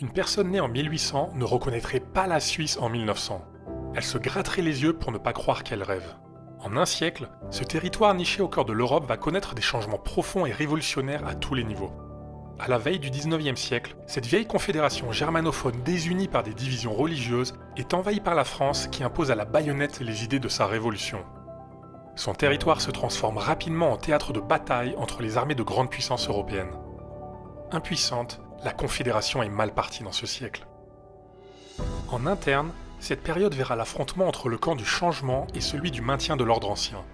Une personne née en 1800 ne reconnaîtrait pas la Suisse en 1900. Elle se gratterait les yeux pour ne pas croire qu'elle rêve. En un siècle, ce territoire niché au cœur de l'Europe va connaître des changements profonds et révolutionnaires à tous les niveaux. À la veille du 19e siècle, cette vieille confédération germanophone désunie par des divisions religieuses est envahie par la France qui impose à la baïonnette les idées de sa révolution. Son territoire se transforme rapidement en théâtre de bataille entre les armées de grandes puissances européennes. Impuissante, la Confédération est mal partie dans ce siècle. En interne, cette période verra l'affrontement entre le camp du changement et celui du maintien de l'ordre ancien.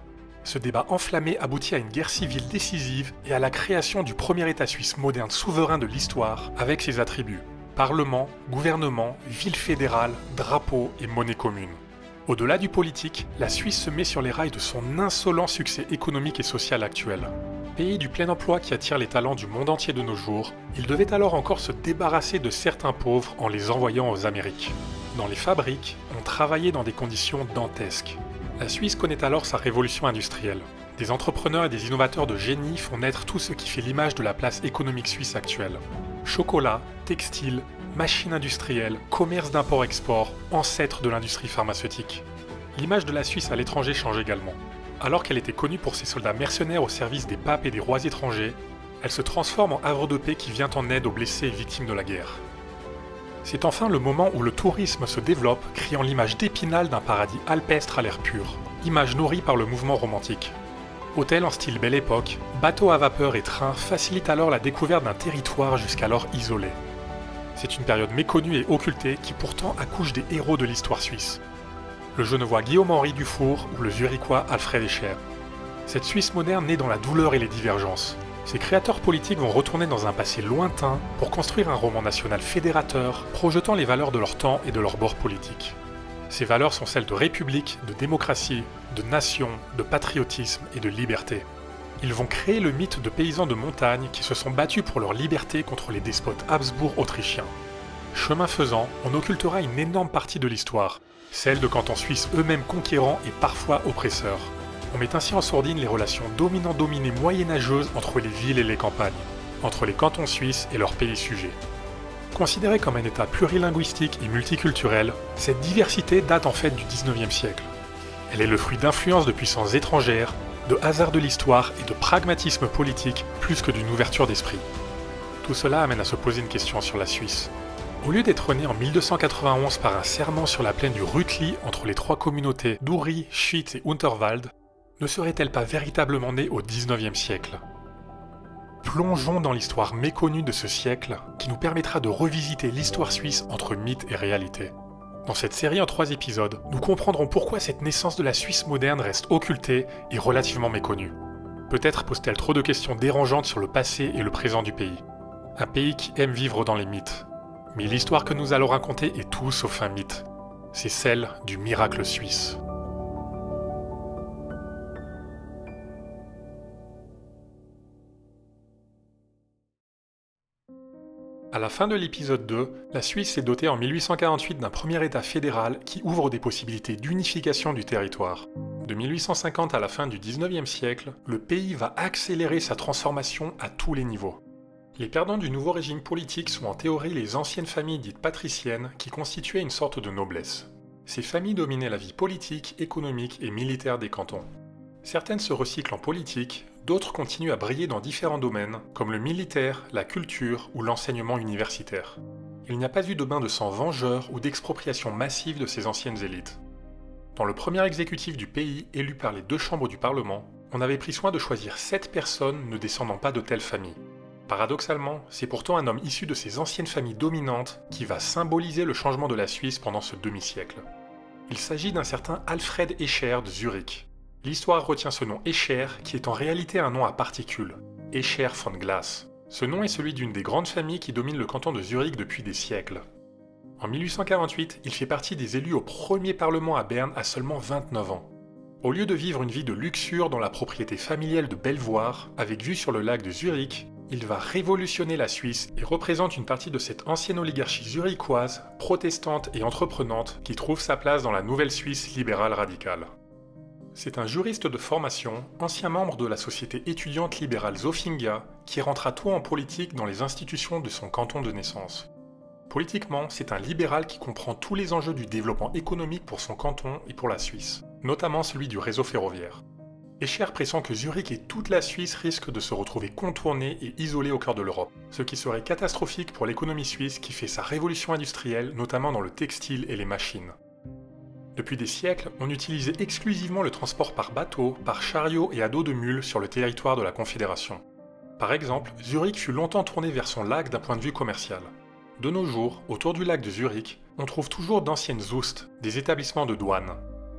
Ce débat enflammé aboutit à une guerre civile décisive et à la création du premier État suisse moderne souverain de l'histoire avec ses attributs parlement, gouvernement, ville fédérale, drapeau et monnaie commune. Au-delà du politique, la Suisse se met sur les rails de son insolent succès économique et social actuel pays du plein emploi qui attire les talents du monde entier de nos jours, il devait alors encore se débarrasser de certains pauvres en les envoyant aux Amériques. Dans les fabriques, on travaillait dans des conditions dantesques. La Suisse connaît alors sa révolution industrielle. Des entrepreneurs et des innovateurs de génie font naître tout ce qui fait l'image de la place économique suisse actuelle. Chocolat, textile, machines industrielles, commerce d'import-export, ancêtres de l'industrie pharmaceutique. L'image de la Suisse à l'étranger change également. Alors qu'elle était connue pour ses soldats mercenaires au service des papes et des rois étrangers, elle se transforme en havre de paix qui vient en aide aux blessés et victimes de la guerre. C'est enfin le moment où le tourisme se développe, créant l'image d'épinal d'un paradis alpestre à l'air pur, image nourrie par le mouvement romantique. Hôtel en style Belle Époque, bateaux à vapeur et trains facilitent alors la découverte d'un territoire jusqu'alors isolé. C'est une période méconnue et occultée qui pourtant accouche des héros de l'histoire suisse, le genevois Guillaume-Henri Dufour ou le zurichois Alfred Escher. Cette Suisse moderne naît dans la douleur et les divergences. Ses créateurs politiques vont retourner dans un passé lointain pour construire un roman national fédérateur, projetant les valeurs de leur temps et de leur bord politique. Ces valeurs sont celles de république, de démocratie, de nation, de patriotisme et de liberté. Ils vont créer le mythe de paysans de montagne qui se sont battus pour leur liberté contre les despotes Habsbourg autrichiens. Chemin faisant, on occultera une énorme partie de l'histoire, celle de cantons suisses eux-mêmes conquérants et parfois oppresseurs. On met ainsi en sourdine les relations dominant-dominées moyenâgeuses entre les villes et les campagnes, entre les cantons suisses et leurs pays sujets. Considérée comme un État plurilinguistique et multiculturel, cette diversité date en fait du 19e siècle. Elle est le fruit d'influences de puissances étrangères, de hasards de l'histoire et de pragmatisme politique plus que d'une ouverture d'esprit. Tout cela amène à se poser une question sur la Suisse. Au lieu d'être née en 1291 par un serment sur la plaine du Rutli entre les trois communautés d'Uri, Schwyz et Unterwald, ne serait-elle pas véritablement née au 19e siècle Plongeons dans l'histoire méconnue de ce siècle qui nous permettra de revisiter l'histoire suisse entre mythe et réalité. Dans cette série en trois épisodes, nous comprendrons pourquoi cette naissance de la Suisse moderne reste occultée et relativement méconnue. Peut-être pose-t-elle trop de questions dérangeantes sur le passé et le présent du pays. Un pays qui aime vivre dans les mythes. Mais l'histoire que nous allons raconter est tout sauf un mythe. C'est celle du miracle suisse. À la fin de l'épisode 2, la Suisse est dotée en 1848 d'un premier État fédéral qui ouvre des possibilités d'unification du territoire. De 1850 à la fin du 19e siècle, le pays va accélérer sa transformation à tous les niveaux. Les perdants du nouveau régime politique sont en théorie les anciennes familles dites patriciennes qui constituaient une sorte de noblesse. Ces familles dominaient la vie politique, économique et militaire des cantons. Certaines se recyclent en politique, d'autres continuent à briller dans différents domaines, comme le militaire, la culture ou l'enseignement universitaire. Il n'y a pas eu de bain de sang vengeur ou d'expropriation massive de ces anciennes élites. Dans le premier exécutif du pays, élu par les deux chambres du Parlement, on avait pris soin de choisir sept personnes ne descendant pas de telles familles. Paradoxalement, c'est pourtant un homme issu de ces anciennes familles dominantes qui va symboliser le changement de la Suisse pendant ce demi-siècle. Il s'agit d'un certain Alfred Escher de Zurich. L'histoire retient ce nom Escher qui est en réalité un nom à particules, Escher von Glas. Ce nom est celui d'une des grandes familles qui domine le canton de Zurich depuis des siècles. En 1848, il fait partie des élus au premier parlement à Berne à seulement 29 ans. Au lieu de vivre une vie de luxure dans la propriété familiale de Belvoir, avec vue sur le lac de Zurich, il va révolutionner la Suisse et représente une partie de cette ancienne oligarchie zurichoise, protestante et entreprenante qui trouve sa place dans la nouvelle Suisse libérale radicale. C'est un juriste de formation, ancien membre de la société étudiante libérale Zofinga, qui rentre à tout en politique dans les institutions de son canton de naissance. Politiquement, c'est un libéral qui comprend tous les enjeux du développement économique pour son canton et pour la Suisse, notamment celui du réseau ferroviaire. Escher pressent que Zurich et toute la Suisse risquent de se retrouver contournés et isolés au cœur de l'Europe, ce qui serait catastrophique pour l'économie suisse qui fait sa révolution industrielle, notamment dans le textile et les machines. Depuis des siècles, on utilisait exclusivement le transport par bateau, par chariot et à dos de mule sur le territoire de la Confédération. Par exemple, Zurich fut longtemps tourné vers son lac d'un point de vue commercial. De nos jours, autour du lac de Zurich, on trouve toujours d'anciennes oustes, des établissements de douane,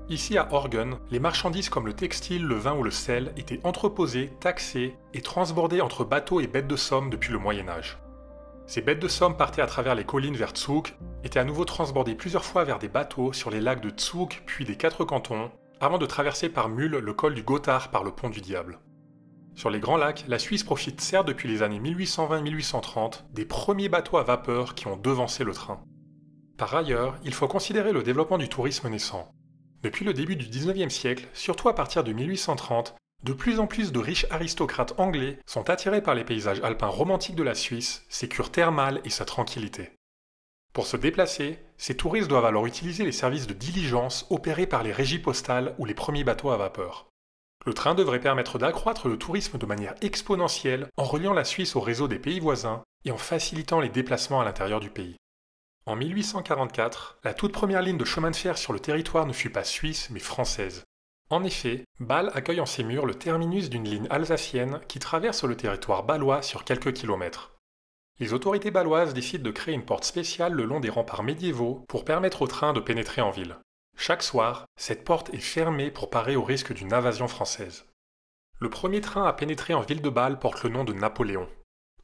Ici à Horgen, les marchandises comme le textile, le vin ou le sel étaient entreposées, taxées et transbordées entre bateaux et bêtes de somme depuis le Moyen Âge. Ces bêtes de somme partaient à travers les collines vers Zug, étaient à nouveau transbordées plusieurs fois vers des bateaux sur les lacs de Zug puis des quatre cantons, avant de traverser par mule le col du Gothard par le pont du Diable. Sur les grands lacs, la Suisse profite certes depuis les années 1820-1830 des premiers bateaux à vapeur qui ont devancé le train. Par ailleurs, il faut considérer le développement du tourisme naissant. Depuis le début du 19e siècle, surtout à partir de 1830, de plus en plus de riches aristocrates anglais sont attirés par les paysages alpins romantiques de la Suisse, ses cures thermales et sa tranquillité. Pour se déplacer, ces touristes doivent alors utiliser les services de diligence opérés par les régies postales ou les premiers bateaux à vapeur. Le train devrait permettre d'accroître le tourisme de manière exponentielle en reliant la Suisse au réseau des pays voisins et en facilitant les déplacements à l'intérieur du pays. En 1844, la toute première ligne de chemin de fer sur le territoire ne fut pas suisse mais française. En effet, Bâle accueille en ses murs le terminus d'une ligne alsacienne qui traverse le territoire balois sur quelques kilomètres. Les autorités baloises décident de créer une porte spéciale le long des remparts médiévaux pour permettre aux trains de pénétrer en ville. Chaque soir, cette porte est fermée pour parer au risque d'une invasion française. Le premier train à pénétrer en ville de Bâle porte le nom de Napoléon.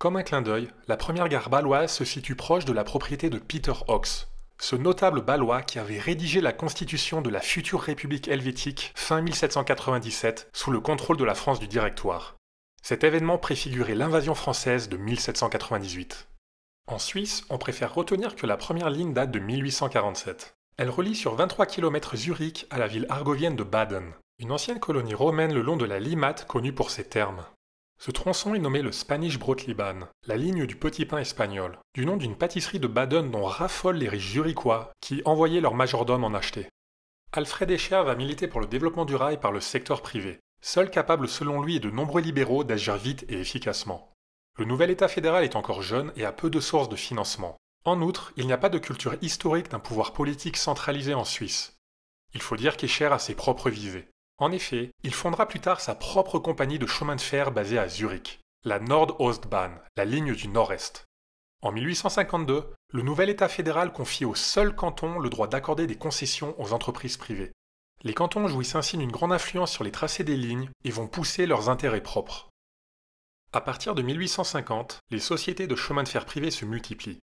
Comme un clin d'œil, la première gare baloise se situe proche de la propriété de Peter Hox, ce notable balois qui avait rédigé la constitution de la future République helvétique fin 1797 sous le contrôle de la France du Directoire. Cet événement préfigurait l'invasion française de 1798. En Suisse, on préfère retenir que la première ligne date de 1847. Elle relie sur 23 km Zurich à la ville argovienne de Baden, une ancienne colonie romaine le long de la Limate connue pour ses termes. Ce tronçon est nommé le Spanish Brotliban, la ligne du petit pain espagnol, du nom d'une pâtisserie de Baden dont raffolent les riches juricois qui envoyaient leur majordome en acheter. Alfred Escher va militer pour le développement du rail par le secteur privé, seul capable selon lui et de nombreux libéraux d'agir vite et efficacement. Le nouvel État fédéral est encore jeune et a peu de sources de financement. En outre, il n'y a pas de culture historique d'un pouvoir politique centralisé en Suisse. Il faut dire qu'Escher a ses propres visées. En effet, il fondera plus tard sa propre compagnie de chemin de fer basée à Zurich, la Nord-Ostbahn, la ligne du Nord-Est. En 1852, le nouvel État fédéral confie au seul canton le droit d'accorder des concessions aux entreprises privées. Les cantons jouissent ainsi d'une grande influence sur les tracés des lignes et vont pousser leurs intérêts propres. À partir de 1850, les sociétés de chemin de fer privés se multiplient.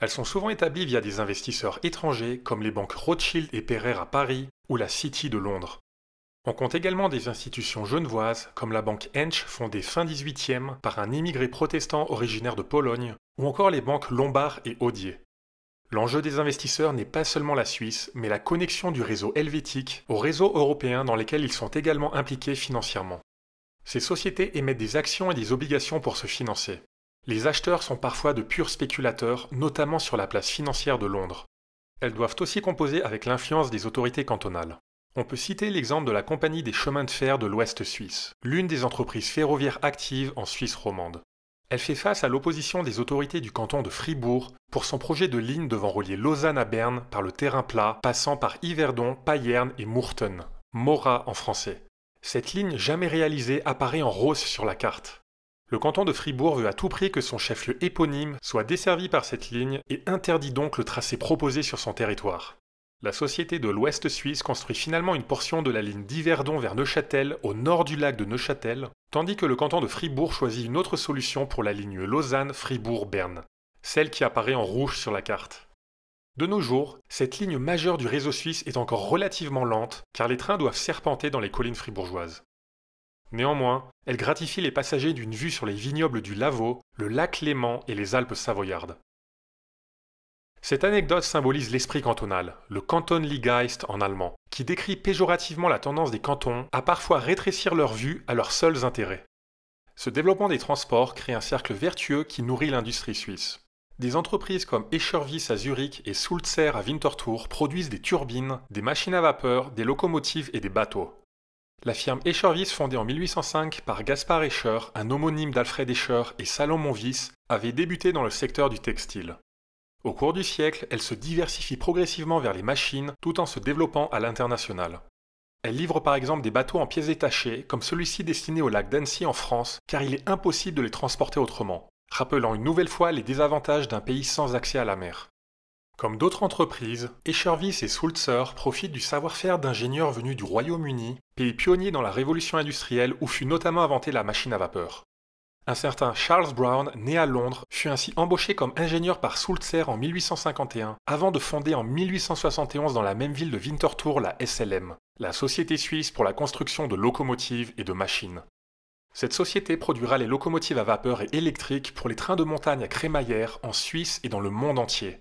Elles sont souvent établies via des investisseurs étrangers comme les banques Rothschild et Pereire à Paris ou la City de Londres. On compte également des institutions genevoises, comme la banque Hensch fondée fin 18e par un immigré protestant originaire de Pologne, ou encore les banques Lombard et Audier. L'enjeu des investisseurs n'est pas seulement la Suisse, mais la connexion du réseau helvétique au réseau européen dans lesquels ils sont également impliqués financièrement. Ces sociétés émettent des actions et des obligations pour se financer. Les acheteurs sont parfois de purs spéculateurs, notamment sur la place financière de Londres. Elles doivent aussi composer avec l'influence des autorités cantonales. On peut citer l'exemple de la Compagnie des chemins de fer de l'Ouest suisse, l'une des entreprises ferroviaires actives en Suisse romande. Elle fait face à l'opposition des autorités du canton de Fribourg pour son projet de ligne devant relier Lausanne à Berne par le terrain plat, passant par Yverdon, Payerne et Mourten, Mora en français. Cette ligne jamais réalisée apparaît en rose sur la carte. Le canton de Fribourg veut à tout prix que son chef-lieu éponyme soit desservi par cette ligne et interdit donc le tracé proposé sur son territoire. La Société de l'Ouest suisse construit finalement une portion de la ligne d'Yverdon vers Neuchâtel, au nord du lac de Neuchâtel, tandis que le canton de Fribourg choisit une autre solution pour la ligne Lausanne-Fribourg-Berne, celle qui apparaît en rouge sur la carte. De nos jours, cette ligne majeure du réseau suisse est encore relativement lente, car les trains doivent serpenter dans les collines fribourgeoises. Néanmoins, elle gratifie les passagers d'une vue sur les vignobles du Lavaux, le lac Léman et les Alpes savoyardes. Cette anecdote symbolise l'esprit cantonal, le Ligeist en allemand, qui décrit péjorativement la tendance des cantons à parfois rétrécir leur vue à leurs seuls intérêts. Ce développement des transports crée un cercle vertueux qui nourrit l'industrie suisse. Des entreprises comme Eschervis à Zurich et Sulzer à Winterthur produisent des turbines, des machines à vapeur, des locomotives et des bateaux. La firme Eschervis, fondée en 1805 par Gaspard Escher, un homonyme d'Alfred Escher et Salomon Wyss, avait débuté dans le secteur du textile. Au cours du siècle, elle se diversifie progressivement vers les machines tout en se développant à l'international. Elle livre par exemple des bateaux en pièces détachées, comme celui-ci destiné au lac d'Annecy en France, car il est impossible de les transporter autrement, rappelant une nouvelle fois les désavantages d'un pays sans accès à la mer. Comme d'autres entreprises, Eschervis et Sulzer profitent du savoir-faire d'ingénieurs venus du Royaume-Uni, pays pionnier dans la révolution industrielle où fut notamment inventée la machine à vapeur. Un certain Charles Brown, né à Londres, fut ainsi embauché comme ingénieur par Sulzer en 1851, avant de fonder en 1871 dans la même ville de Winterthur la SLM, la Société suisse pour la construction de locomotives et de machines. Cette société produira les locomotives à vapeur et électriques pour les trains de montagne à crémaillère en Suisse et dans le monde entier.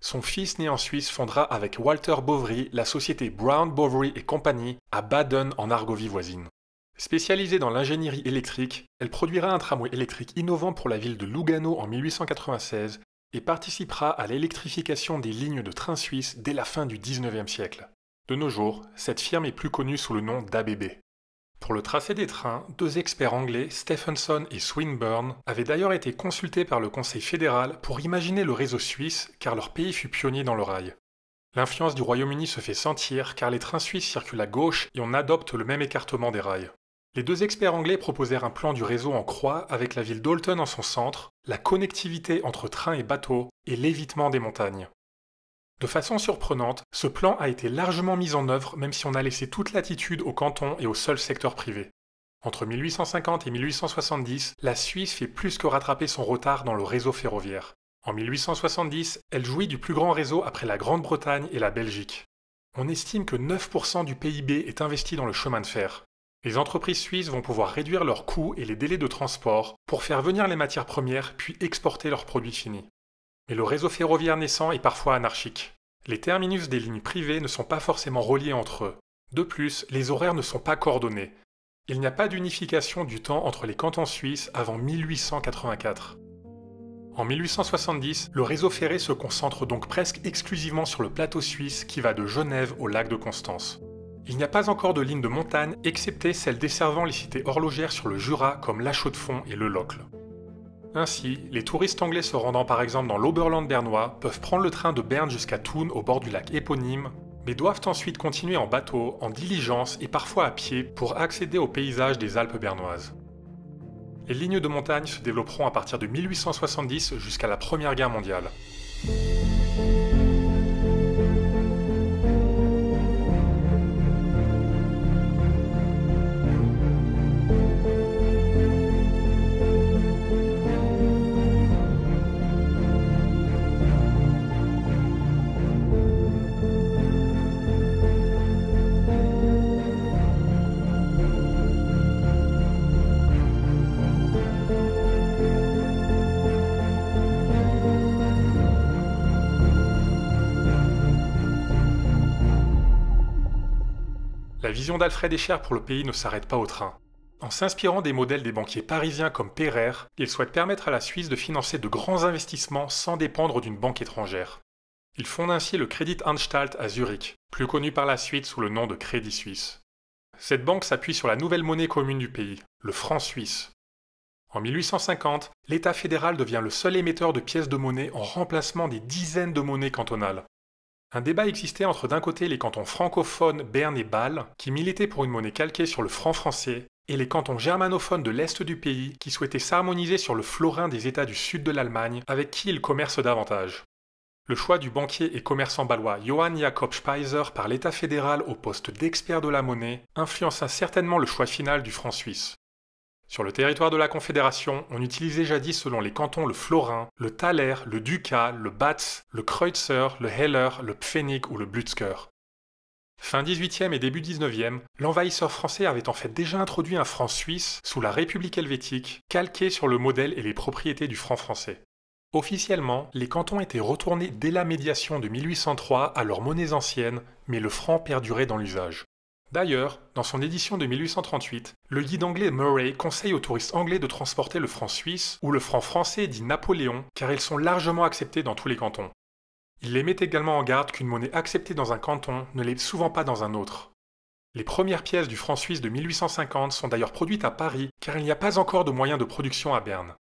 Son fils né en Suisse fondera avec Walter Bovry la société Brown Bovry et Company à Baden en Argovie voisine. Spécialisée dans l'ingénierie électrique, elle produira un tramway électrique innovant pour la ville de Lugano en 1896 et participera à l'électrification des lignes de trains suisses dès la fin du 19e siècle. De nos jours, cette firme est plus connue sous le nom d'ABB. Pour le tracé des trains, deux experts anglais, Stephenson et Swinburne, avaient d'ailleurs été consultés par le Conseil fédéral pour imaginer le réseau suisse car leur pays fut pionnier dans le rail. L'influence du Royaume-Uni se fait sentir car les trains suisses circulent à gauche et on adopte le même écartement des rails. Les deux experts anglais proposèrent un plan du réseau en croix avec la ville d'Alton en son centre, la connectivité entre trains et bateaux et l'évitement des montagnes. De façon surprenante, ce plan a été largement mis en œuvre même si on a laissé toute latitude au canton et au seul secteur privé. Entre 1850 et 1870, la Suisse fait plus que rattraper son retard dans le réseau ferroviaire. En 1870, elle jouit du plus grand réseau après la Grande-Bretagne et la Belgique. On estime que 9% du PIB est investi dans le chemin de fer. Les entreprises suisses vont pouvoir réduire leurs coûts et les délais de transport pour faire venir les matières premières puis exporter leurs produits finis. Mais le réseau ferroviaire naissant est parfois anarchique. Les terminus des lignes privées ne sont pas forcément reliés entre eux. De plus, les horaires ne sont pas coordonnés. Il n'y a pas d'unification du temps entre les cantons suisses avant 1884. En 1870, le réseau ferré se concentre donc presque exclusivement sur le plateau suisse qui va de Genève au lac de Constance. Il n'y a pas encore de ligne de montagne, excepté celle desservant les cités horlogères sur le Jura comme La Chaux-de-Fonds et le Locle. Ainsi, les touristes anglais se rendant par exemple dans l'Oberland bernois peuvent prendre le train de Berne jusqu'à Thun au bord du lac éponyme, mais doivent ensuite continuer en bateau, en diligence et parfois à pied pour accéder aux paysages des Alpes bernoises. Les lignes de montagne se développeront à partir de 1870 jusqu'à la Première Guerre mondiale. d'Alfred Escher pour le pays ne s'arrête pas au train. En s'inspirant des modèles des banquiers parisiens comme Perrer, il souhaite permettre à la Suisse de financer de grands investissements sans dépendre d'une banque étrangère. Il fonde ainsi le Crédit Anstalt à Zurich, plus connu par la suite sous le nom de Crédit Suisse. Cette banque s'appuie sur la nouvelle monnaie commune du pays, le franc suisse. En 1850, l'État fédéral devient le seul émetteur de pièces de monnaie en remplacement des dizaines de monnaies cantonales. Un débat existait entre d'un côté les cantons francophones Berne et Bâle, qui militaient pour une monnaie calquée sur le franc français, et les cantons germanophones de l'Est du pays, qui souhaitaient s'harmoniser sur le florin des États du sud de l'Allemagne, avec qui ils commercent davantage. Le choix du banquier et commerçant balois Johann Jakob Speiser par l'État fédéral au poste d'expert de la monnaie influença certainement le choix final du franc suisse. Sur le territoire de la Confédération, on utilisait jadis selon les cantons le florin, le thaler, le ducat, le batz, le kreutzer, le heller, le pfennig ou le Blutsker. Fin 18e et début 19e, l'envahisseur français avait en fait déjà introduit un franc suisse sous la République helvétique, calqué sur le modèle et les propriétés du franc français. Officiellement, les cantons étaient retournés dès la médiation de 1803 à leurs monnaies anciennes, mais le franc perdurait dans l'usage. D'ailleurs, dans son édition de 1838, le guide anglais Murray conseille aux touristes anglais de transporter le franc suisse ou le franc français dit Napoléon, car ils sont largement acceptés dans tous les cantons. Il les met également en garde qu'une monnaie acceptée dans un canton ne l'est souvent pas dans un autre. Les premières pièces du franc suisse de 1850 sont d'ailleurs produites à Paris, car il n'y a pas encore de moyens de production à Berne.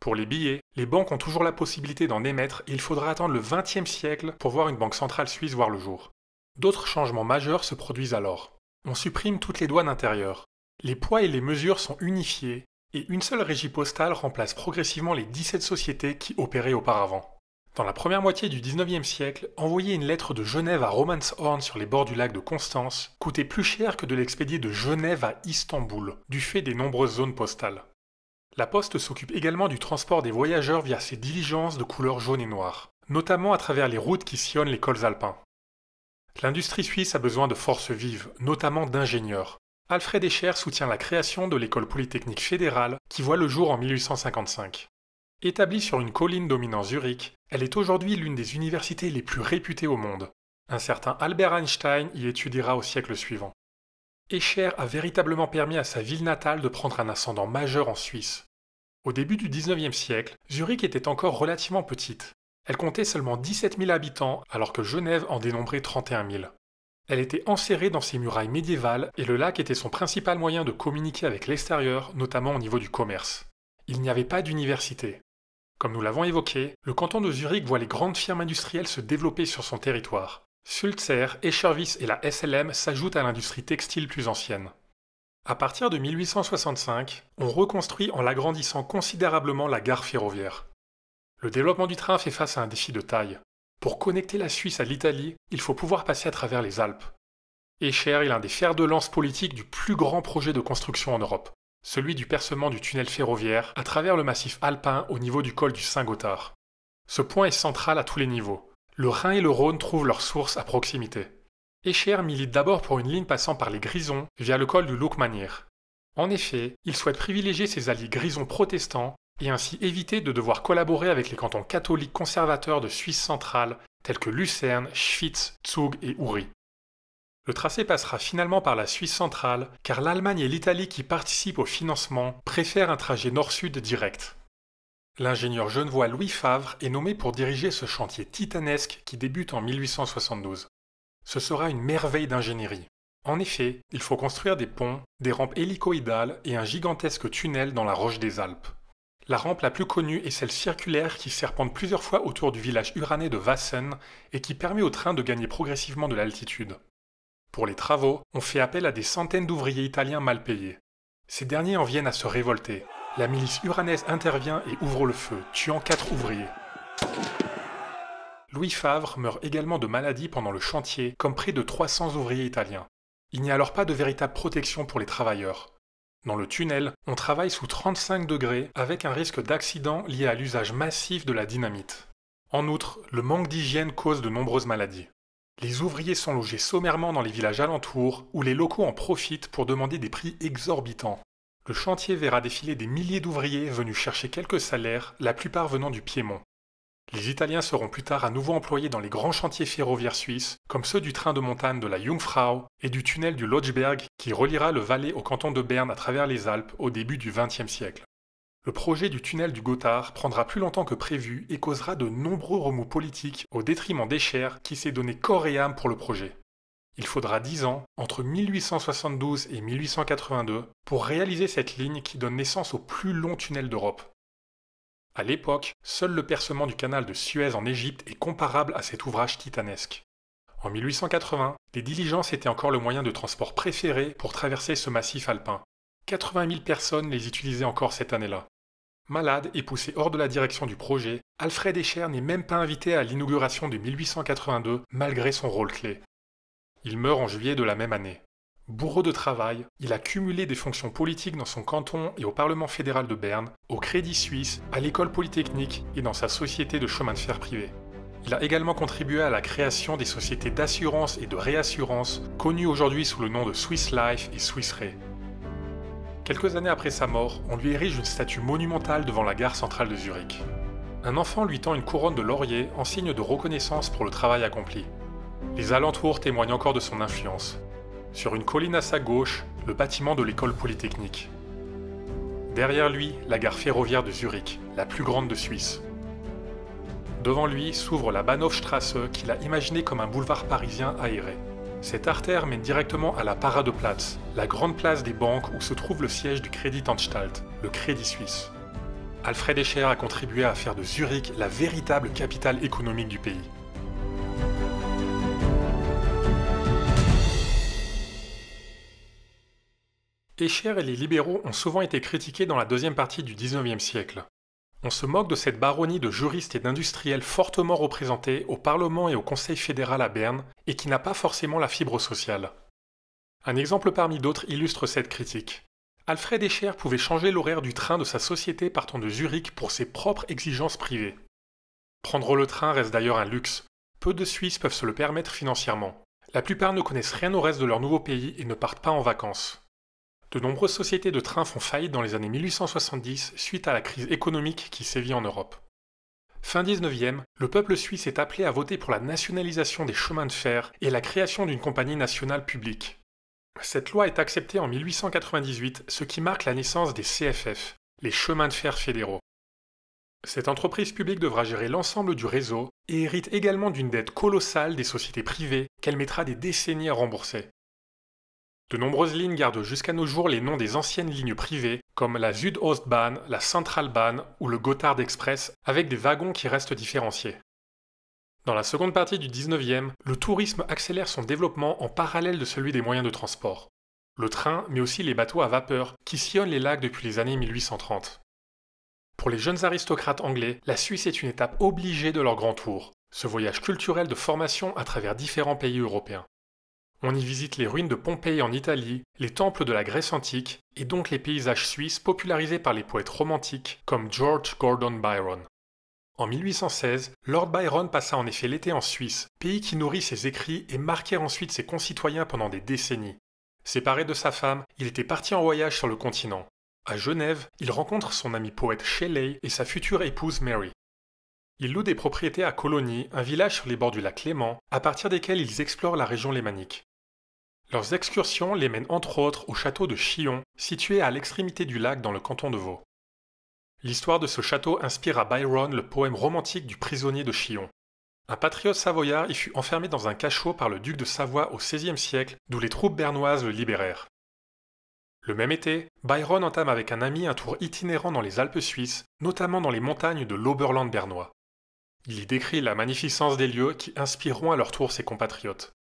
Pour les billets, les banques ont toujours la possibilité d'en émettre et il faudra attendre le XXe siècle pour voir une banque centrale suisse voir le jour. D'autres changements majeurs se produisent alors on supprime toutes les douanes intérieures. Les poids et les mesures sont unifiés et une seule régie postale remplace progressivement les 17 sociétés qui opéraient auparavant. Dans la première moitié du 19e siècle, envoyer une lettre de Genève à Romanshorn sur les bords du lac de Constance coûtait plus cher que de l'expédier de Genève à Istanbul, du fait des nombreuses zones postales. La poste s'occupe également du transport des voyageurs via ses diligences de couleur jaune et noire, notamment à travers les routes qui sillonnent les cols alpins. L'industrie suisse a besoin de forces vives, notamment d'ingénieurs. Alfred Escher soutient la création de l'école polytechnique fédérale qui voit le jour en 1855. Établie sur une colline dominant Zurich, elle est aujourd'hui l'une des universités les plus réputées au monde. Un certain Albert Einstein y étudiera au siècle suivant. Escher a véritablement permis à sa ville natale de prendre un ascendant majeur en Suisse. Au début du 19e siècle, Zurich était encore relativement petite. Elle comptait seulement 17 000 habitants alors que Genève en dénombrait 31 000. Elle était enserrée dans ses murailles médiévales et le lac était son principal moyen de communiquer avec l'extérieur, notamment au niveau du commerce. Il n'y avait pas d'université. Comme nous l'avons évoqué, le canton de Zurich voit les grandes firmes industrielles se développer sur son territoire. Sulzer, Eschervis et la SLM s'ajoutent à l'industrie textile plus ancienne. À partir de 1865, on reconstruit en l'agrandissant considérablement la gare ferroviaire. Le développement du train fait face à un défi de taille. Pour connecter la Suisse à l'Italie, il faut pouvoir passer à travers les Alpes. Escher est l'un des fers de lance politiques du plus grand projet de construction en Europe, celui du percement du tunnel ferroviaire à travers le massif alpin au niveau du col du Saint-Gothard. Ce point est central à tous les niveaux. Le Rhin et le Rhône trouvent leur source à proximité. Escher milite d'abord pour une ligne passant par les Grisons via le col du Loukmanir. En effet, il souhaite privilégier ses alliés grisons protestants et ainsi éviter de devoir collaborer avec les cantons catholiques conservateurs de Suisse centrale tels que Lucerne, Schwyz, Zug et Uri. Le tracé passera finalement par la Suisse centrale, car l'Allemagne et l'Italie qui participent au financement préfèrent un trajet nord-sud direct. L'ingénieur genevois Louis Favre est nommé pour diriger ce chantier titanesque qui débute en 1872. Ce sera une merveille d'ingénierie. En effet, il faut construire des ponts, des rampes hélicoïdales et un gigantesque tunnel dans la roche des Alpes. La rampe la plus connue est celle circulaire qui serpente plusieurs fois autour du village uranais de Vassen et qui permet au train de gagner progressivement de l'altitude. Pour les travaux, on fait appel à des centaines d'ouvriers italiens mal payés. Ces derniers en viennent à se révolter. La milice uranaise intervient et ouvre le feu, tuant quatre ouvriers. Louis Favre meurt également de maladie pendant le chantier, comme près de 300 ouvriers italiens. Il n'y a alors pas de véritable protection pour les travailleurs. Dans le tunnel, on travaille sous 35 degrés avec un risque d'accident lié à l'usage massif de la dynamite. En outre, le manque d'hygiène cause de nombreuses maladies. Les ouvriers sont logés sommairement dans les villages alentours où les locaux en profitent pour demander des prix exorbitants. Le chantier verra défiler des milliers d'ouvriers venus chercher quelques salaires, la plupart venant du Piémont. Les Italiens seront plus tard à nouveau employés dans les grands chantiers ferroviaires suisses, comme ceux du train de montagne de la Jungfrau et du tunnel du Lodgeberg qui reliera le Valais au canton de Berne à travers les Alpes au début du XXe siècle. Le projet du tunnel du Gothard prendra plus longtemps que prévu et causera de nombreux remous politiques au détriment d'Escher qui s'est donné corps et âme pour le projet. Il faudra dix ans, entre 1872 et 1882, pour réaliser cette ligne qui donne naissance au plus long tunnel d'Europe. À l'époque, seul le percement du canal de Suez en Égypte est comparable à cet ouvrage titanesque. En 1880, les diligences étaient encore le moyen de transport préféré pour traverser ce massif alpin. 80 000 personnes les utilisaient encore cette année-là. Malade et poussé hors de la direction du projet, Alfred Escher n'est même pas invité à l'inauguration de 1882 malgré son rôle clé. Il meurt en juillet de la même année. Bourreau de travail, il a cumulé des fonctions politiques dans son canton et au Parlement fédéral de Berne, au Crédit Suisse, à l'école polytechnique et dans sa société de chemin de fer privé. Il a également contribué à la création des sociétés d'assurance et de réassurance, connues aujourd'hui sous le nom de Swiss Life et Swiss Re. Quelques années après sa mort, on lui érige une statue monumentale devant la gare centrale de Zurich. Un enfant lui tend une couronne de laurier en signe de reconnaissance pour le travail accompli. Les alentours témoignent encore de son influence. Sur une colline à sa gauche, le bâtiment de l'école polytechnique. Derrière lui, la gare ferroviaire de Zurich, la plus grande de Suisse. Devant lui s'ouvre la Bahnhofstrasse qu'il a imaginée comme un boulevard parisien aéré. Cette artère mène directement à la Paradeplatz, la grande place des banques où se trouve le siège du Crédit Anstalt, le Crédit Suisse. Alfred Escher a contribué à faire de Zurich la véritable capitale économique du pays. Escher et les libéraux ont souvent été critiqués dans la deuxième partie du XIXe siècle. On se moque de cette baronnie de juristes et d'industriels fortement représentés au Parlement et au Conseil fédéral à Berne et qui n'a pas forcément la fibre sociale. Un exemple parmi d'autres illustre cette critique. Alfred Escher pouvait changer l'horaire du train de sa société partant de Zurich pour ses propres exigences privées. Prendre le train reste d'ailleurs un luxe. Peu de Suisses peuvent se le permettre financièrement. La plupart ne connaissent rien au reste de leur nouveau pays et ne partent pas en vacances. De nombreuses sociétés de trains font faillite dans les années 1870 suite à la crise économique qui sévit en Europe. Fin 19e, le peuple suisse est appelé à voter pour la nationalisation des chemins de fer et la création d'une compagnie nationale publique. Cette loi est acceptée en 1898, ce qui marque la naissance des CFF, les chemins de fer fédéraux. Cette entreprise publique devra gérer l'ensemble du réseau et hérite également d'une dette colossale des sociétés privées qu'elle mettra des décennies à rembourser. De nombreuses lignes gardent jusqu'à nos jours les noms des anciennes lignes privées, comme la Südostbahn, la Centralbahn ou le Gotthard Express, avec des wagons qui restent différenciés. Dans la seconde partie du 19e, le tourisme accélère son développement en parallèle de celui des moyens de transport. Le train, mais aussi les bateaux à vapeur, qui sillonnent les lacs depuis les années 1830. Pour les jeunes aristocrates anglais, la Suisse est une étape obligée de leur grand tour, ce voyage culturel de formation à travers différents pays européens. On y visite les ruines de Pompéi en Italie, les temples de la Grèce antique, et donc les paysages suisses popularisés par les poètes romantiques comme George Gordon Byron. En 1816, Lord Byron passa en effet l'été en Suisse, pays qui nourrit ses écrits et marquèrent ensuite ses concitoyens pendant des décennies. Séparé de sa femme, il était parti en voyage sur le continent. À Genève, il rencontre son ami poète Shelley et sa future épouse Mary. Ils louent des propriétés à Colony, un village sur les bords du lac Léman, à partir desquels ils explorent la région lémanique. Leurs excursions les mènent entre autres au château de Chillon, situé à l'extrémité du lac dans le canton de Vaud. L'histoire de ce château inspire à Byron le poème romantique du prisonnier de Chillon. Un patriote savoyard y fut enfermé dans un cachot par le duc de Savoie au XVIe siècle, d'où les troupes bernoises le libérèrent. Le même été, Byron entame avec un ami un tour itinérant dans les Alpes suisses, notamment dans les montagnes de l'Oberland bernois. Il y décrit la magnificence des lieux qui inspireront à leur tour ses compatriotes.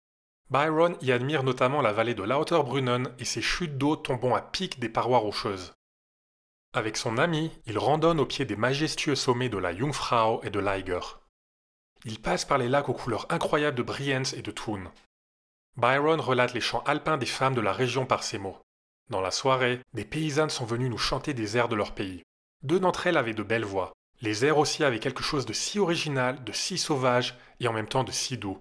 Byron y admire notamment la vallée de Lauterbrunnen et ses chutes d'eau tombant à pic des parois rocheuses. Avec son ami, il randonne au pied des majestueux sommets de la Jungfrau et de l'Eiger. Il passe par les lacs aux couleurs incroyables de Brienz et de Thun. Byron relate les chants alpins des femmes de la région par ces mots. Dans la soirée, des paysannes sont venues nous chanter des airs de leur pays. Deux d'entre elles avaient de belles voix. Les airs aussi avaient quelque chose de si original, de si sauvage et en même temps de si doux.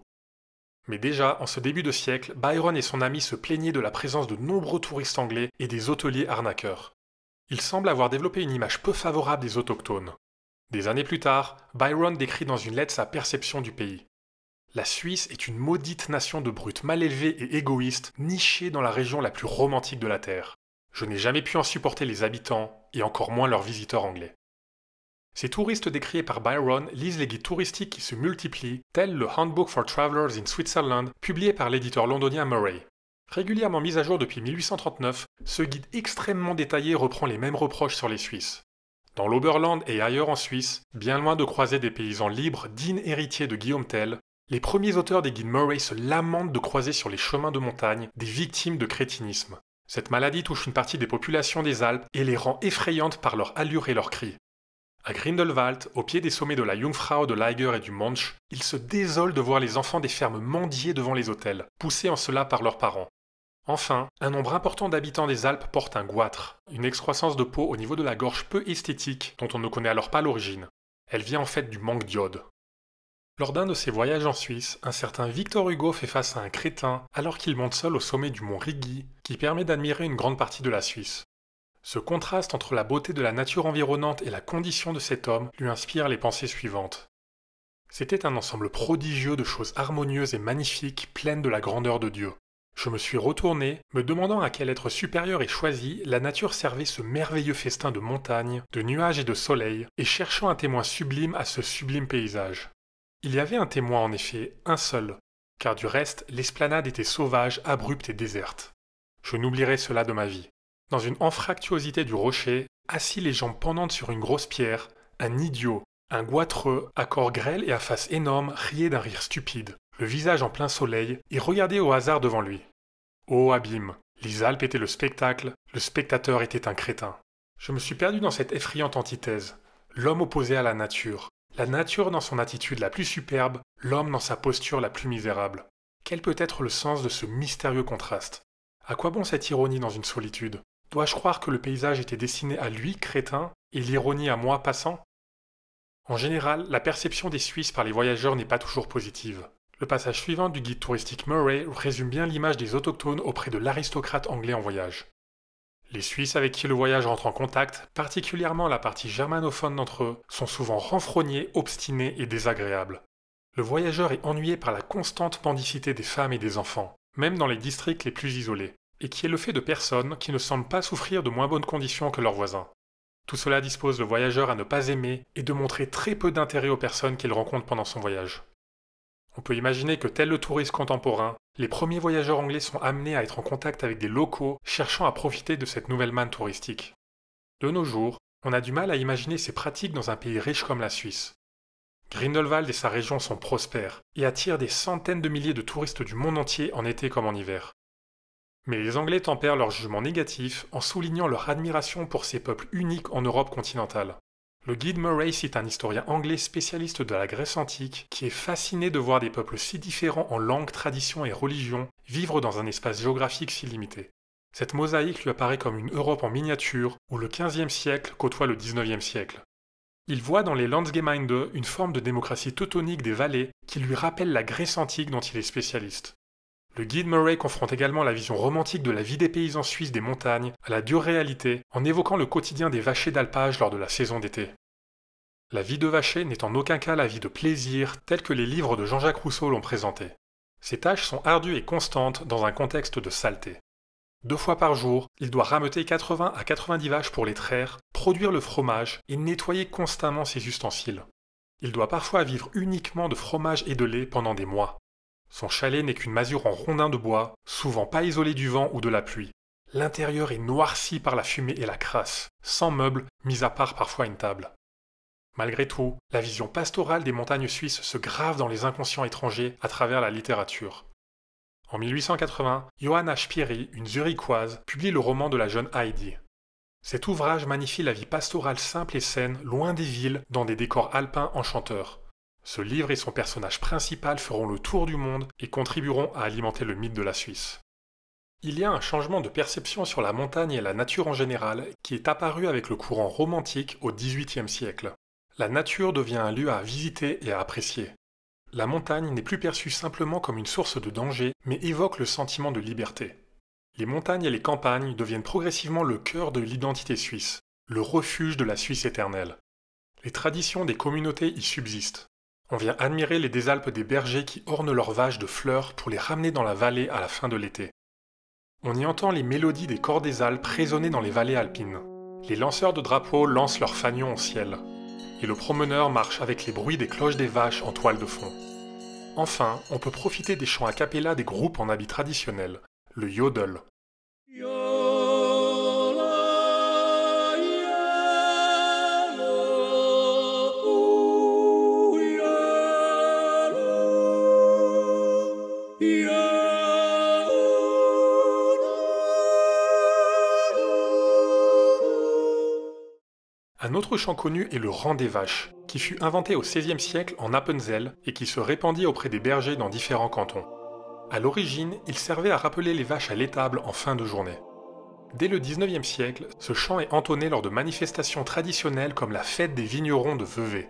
Mais déjà, en ce début de siècle, Byron et son ami se plaignaient de la présence de nombreux touristes anglais et des hôteliers arnaqueurs. Ils semblent avoir développé une image peu favorable des autochtones. Des années plus tard, Byron décrit dans une lettre sa perception du pays. La Suisse est une maudite nation de brutes mal élevées et égoïstes, nichées dans la région la plus romantique de la Terre. Je n'ai jamais pu en supporter les habitants, et encore moins leurs visiteurs anglais. Ces touristes décriés par Byron lisent les guides touristiques qui se multiplient, tels le Handbook for Travellers in Switzerland, publié par l'éditeur londonien Murray. Régulièrement mis à jour depuis 1839, ce guide extrêmement détaillé reprend les mêmes reproches sur les Suisses. Dans l'Oberland et ailleurs en Suisse, bien loin de croiser des paysans libres dignes héritiers de Guillaume Tell, les premiers auteurs des guides Murray se lamentent de croiser sur les chemins de montagne des victimes de crétinisme. Cette maladie touche une partie des populations des Alpes et les rend effrayantes par leur allure et leurs cris. À Grindelwald, au pied des sommets de la Jungfrau, de l'Aiger et du Mönch, il se désole de voir les enfants des fermes mendier devant les hôtels, poussés en cela par leurs parents. Enfin, un nombre important d'habitants des Alpes porte un goitre, une excroissance de peau au niveau de la gorge peu esthétique dont on ne connaît alors pas l'origine. Elle vient en fait du manque d'iode. Lors d'un de ses voyages en Suisse, un certain Victor Hugo fait face à un crétin alors qu'il monte seul au sommet du mont Rigi, qui permet d'admirer une grande partie de la Suisse. Ce contraste entre la beauté de la nature environnante et la condition de cet homme lui inspire les pensées suivantes. C'était un ensemble prodigieux de choses harmonieuses et magnifiques, pleines de la grandeur de Dieu. Je me suis retourné, me demandant à quel être supérieur et choisi la nature servait ce merveilleux festin de montagnes, de nuages et de soleil, et cherchant un témoin sublime à ce sublime paysage. Il y avait un témoin en effet, un seul, car du reste l'esplanade était sauvage, abrupte et déserte. Je n'oublierai cela de ma vie. Dans une anfractuosité du rocher, assis les jambes pendantes sur une grosse pierre, un idiot, un goitreux, à corps grêle et à face énorme, riait d'un rire stupide, le visage en plein soleil, et regardait au hasard devant lui. Oh abîme Les Alpes étaient le spectacle, le spectateur était un crétin. Je me suis perdu dans cette effrayante antithèse. L'homme opposé à la nature. La nature dans son attitude la plus superbe, l'homme dans sa posture la plus misérable. Quel peut être le sens de ce mystérieux contraste À quoi bon cette ironie dans une solitude Dois-je croire que le paysage était destiné à lui, crétin, et l'ironie à moi, passant En général, la perception des Suisses par les voyageurs n'est pas toujours positive. Le passage suivant du guide touristique Murray résume bien l'image des autochtones auprès de l'aristocrate anglais en voyage. Les Suisses avec qui le voyage rentre en contact, particulièrement la partie germanophone d'entre eux, sont souvent renfrognés, obstinés et désagréables. Le voyageur est ennuyé par la constante mendicité des femmes et des enfants, même dans les districts les plus isolés et qui est le fait de personnes qui ne semblent pas souffrir de moins bonnes conditions que leurs voisins. Tout cela dispose le voyageur à ne pas aimer et de montrer très peu d'intérêt aux personnes qu'il rencontre pendant son voyage. On peut imaginer que tel le touriste contemporain, les premiers voyageurs anglais sont amenés à être en contact avec des locaux cherchant à profiter de cette nouvelle manne touristique. De nos jours, on a du mal à imaginer ces pratiques dans un pays riche comme la Suisse. Grindelwald et sa région sont prospères et attirent des centaines de milliers de touristes du monde entier en été comme en hiver. Mais les Anglais tempèrent leur jugement négatif en soulignant leur admiration pour ces peuples uniques en Europe continentale. Le guide Murray cite un historien anglais spécialiste de la Grèce antique qui est fasciné de voir des peuples si différents en langue, tradition et religion vivre dans un espace géographique si limité. Cette mosaïque lui apparaît comme une Europe en miniature où le XVe siècle côtoie le XIXe siècle. Il voit dans les Landsgemeinde une forme de démocratie teutonique des vallées qui lui rappelle la Grèce antique dont il est spécialiste. Le guide Murray confronte également la vision romantique de la vie des paysans suisses des montagnes à la dure réalité en évoquant le quotidien des vachers d'alpage lors de la saison d'été. La vie de vacher n'est en aucun cas la vie de plaisir telle que les livres de Jean-Jacques Rousseau l'ont présentée. Ses tâches sont ardues et constantes dans un contexte de saleté. Deux fois par jour, il doit rameuter 80 à 90 vaches pour les traire, produire le fromage et nettoyer constamment ses ustensiles. Il doit parfois vivre uniquement de fromage et de lait pendant des mois. Son chalet n'est qu'une masure en rondins de bois, souvent pas isolée du vent ou de la pluie. L'intérieur est noirci par la fumée et la crasse, sans meubles, mis à part parfois une table. Malgré tout, la vision pastorale des montagnes suisses se grave dans les inconscients étrangers à travers la littérature. En 1880, Johanna Spieri, une Zurichoise, publie le roman de la jeune Heidi. Cet ouvrage magnifie la vie pastorale simple et saine, loin des villes, dans des décors alpins enchanteurs. Ce livre et son personnage principal feront le tour du monde et contribueront à alimenter le mythe de la Suisse. Il y a un changement de perception sur la montagne et la nature en général qui est apparu avec le courant romantique au XVIIIe siècle. La nature devient un lieu à visiter et à apprécier. La montagne n'est plus perçue simplement comme une source de danger, mais évoque le sentiment de liberté. Les montagnes et les campagnes deviennent progressivement le cœur de l'identité suisse, le refuge de la Suisse éternelle. Les traditions des communautés y subsistent. On vient admirer les désalpes des bergers qui ornent leurs vaches de fleurs pour les ramener dans la vallée à la fin de l'été. On y entend les mélodies des corps des Alpes résonner dans les vallées alpines. Les lanceurs de drapeaux lancent leurs fanions au ciel. Et le promeneur marche avec les bruits des cloches des vaches en toile de fond. Enfin, on peut profiter des chants a cappella des groupes en habit traditionnel, le yodel. Un autre chant connu est le rang des vaches, qui fut inventé au XVIe siècle en Appenzell et qui se répandit auprès des bergers dans différents cantons. À l'origine, il servait à rappeler les vaches à l'étable en fin de journée. Dès le XIXe siècle, ce chant est entonné lors de manifestations traditionnelles comme la fête des vignerons de Vevey.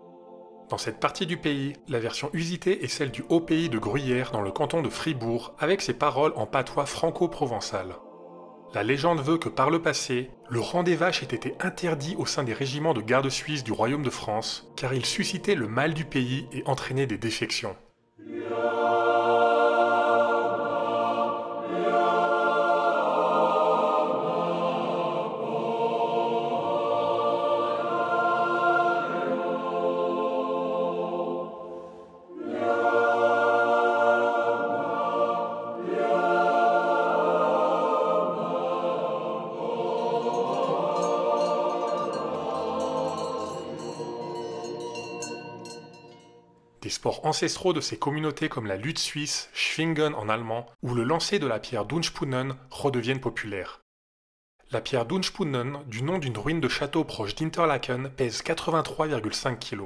Dans cette partie du pays, la version usitée est celle du haut pays de Gruyère dans le canton de Fribourg, avec ses paroles en patois franco-provençal. La légende veut que par le passé, le rang des vaches ait été interdit au sein des régiments de garde suisse du royaume de France, car il suscitait le mal du pays et entraînait des défections. sports ancestraux de ces communautés comme la lutte suisse, Schwingen en allemand, ou le lancer de la pierre Dunschpunnen, redeviennent populaires. La pierre Dunschpunnen, du nom d'une ruine de château proche d'Interlaken, pèse 83,5 kg.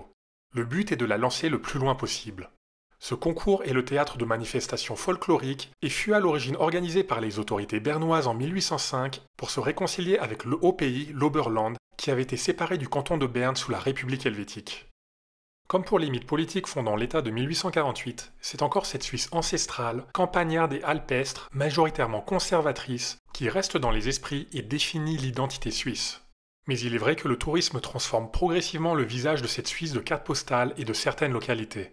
Le but est de la lancer le plus loin possible. Ce concours est le théâtre de manifestations folkloriques et fut à l'origine organisé par les autorités bernoises en 1805 pour se réconcilier avec le haut pays, l'Oberland, qui avait été séparé du canton de Berne sous la République helvétique. Comme pour les mythes politiques fondant l'État de 1848, c'est encore cette Suisse ancestrale, campagnarde et alpestre, majoritairement conservatrice, qui reste dans les esprits et définit l'identité suisse. Mais il est vrai que le tourisme transforme progressivement le visage de cette Suisse de carte postale et de certaines localités.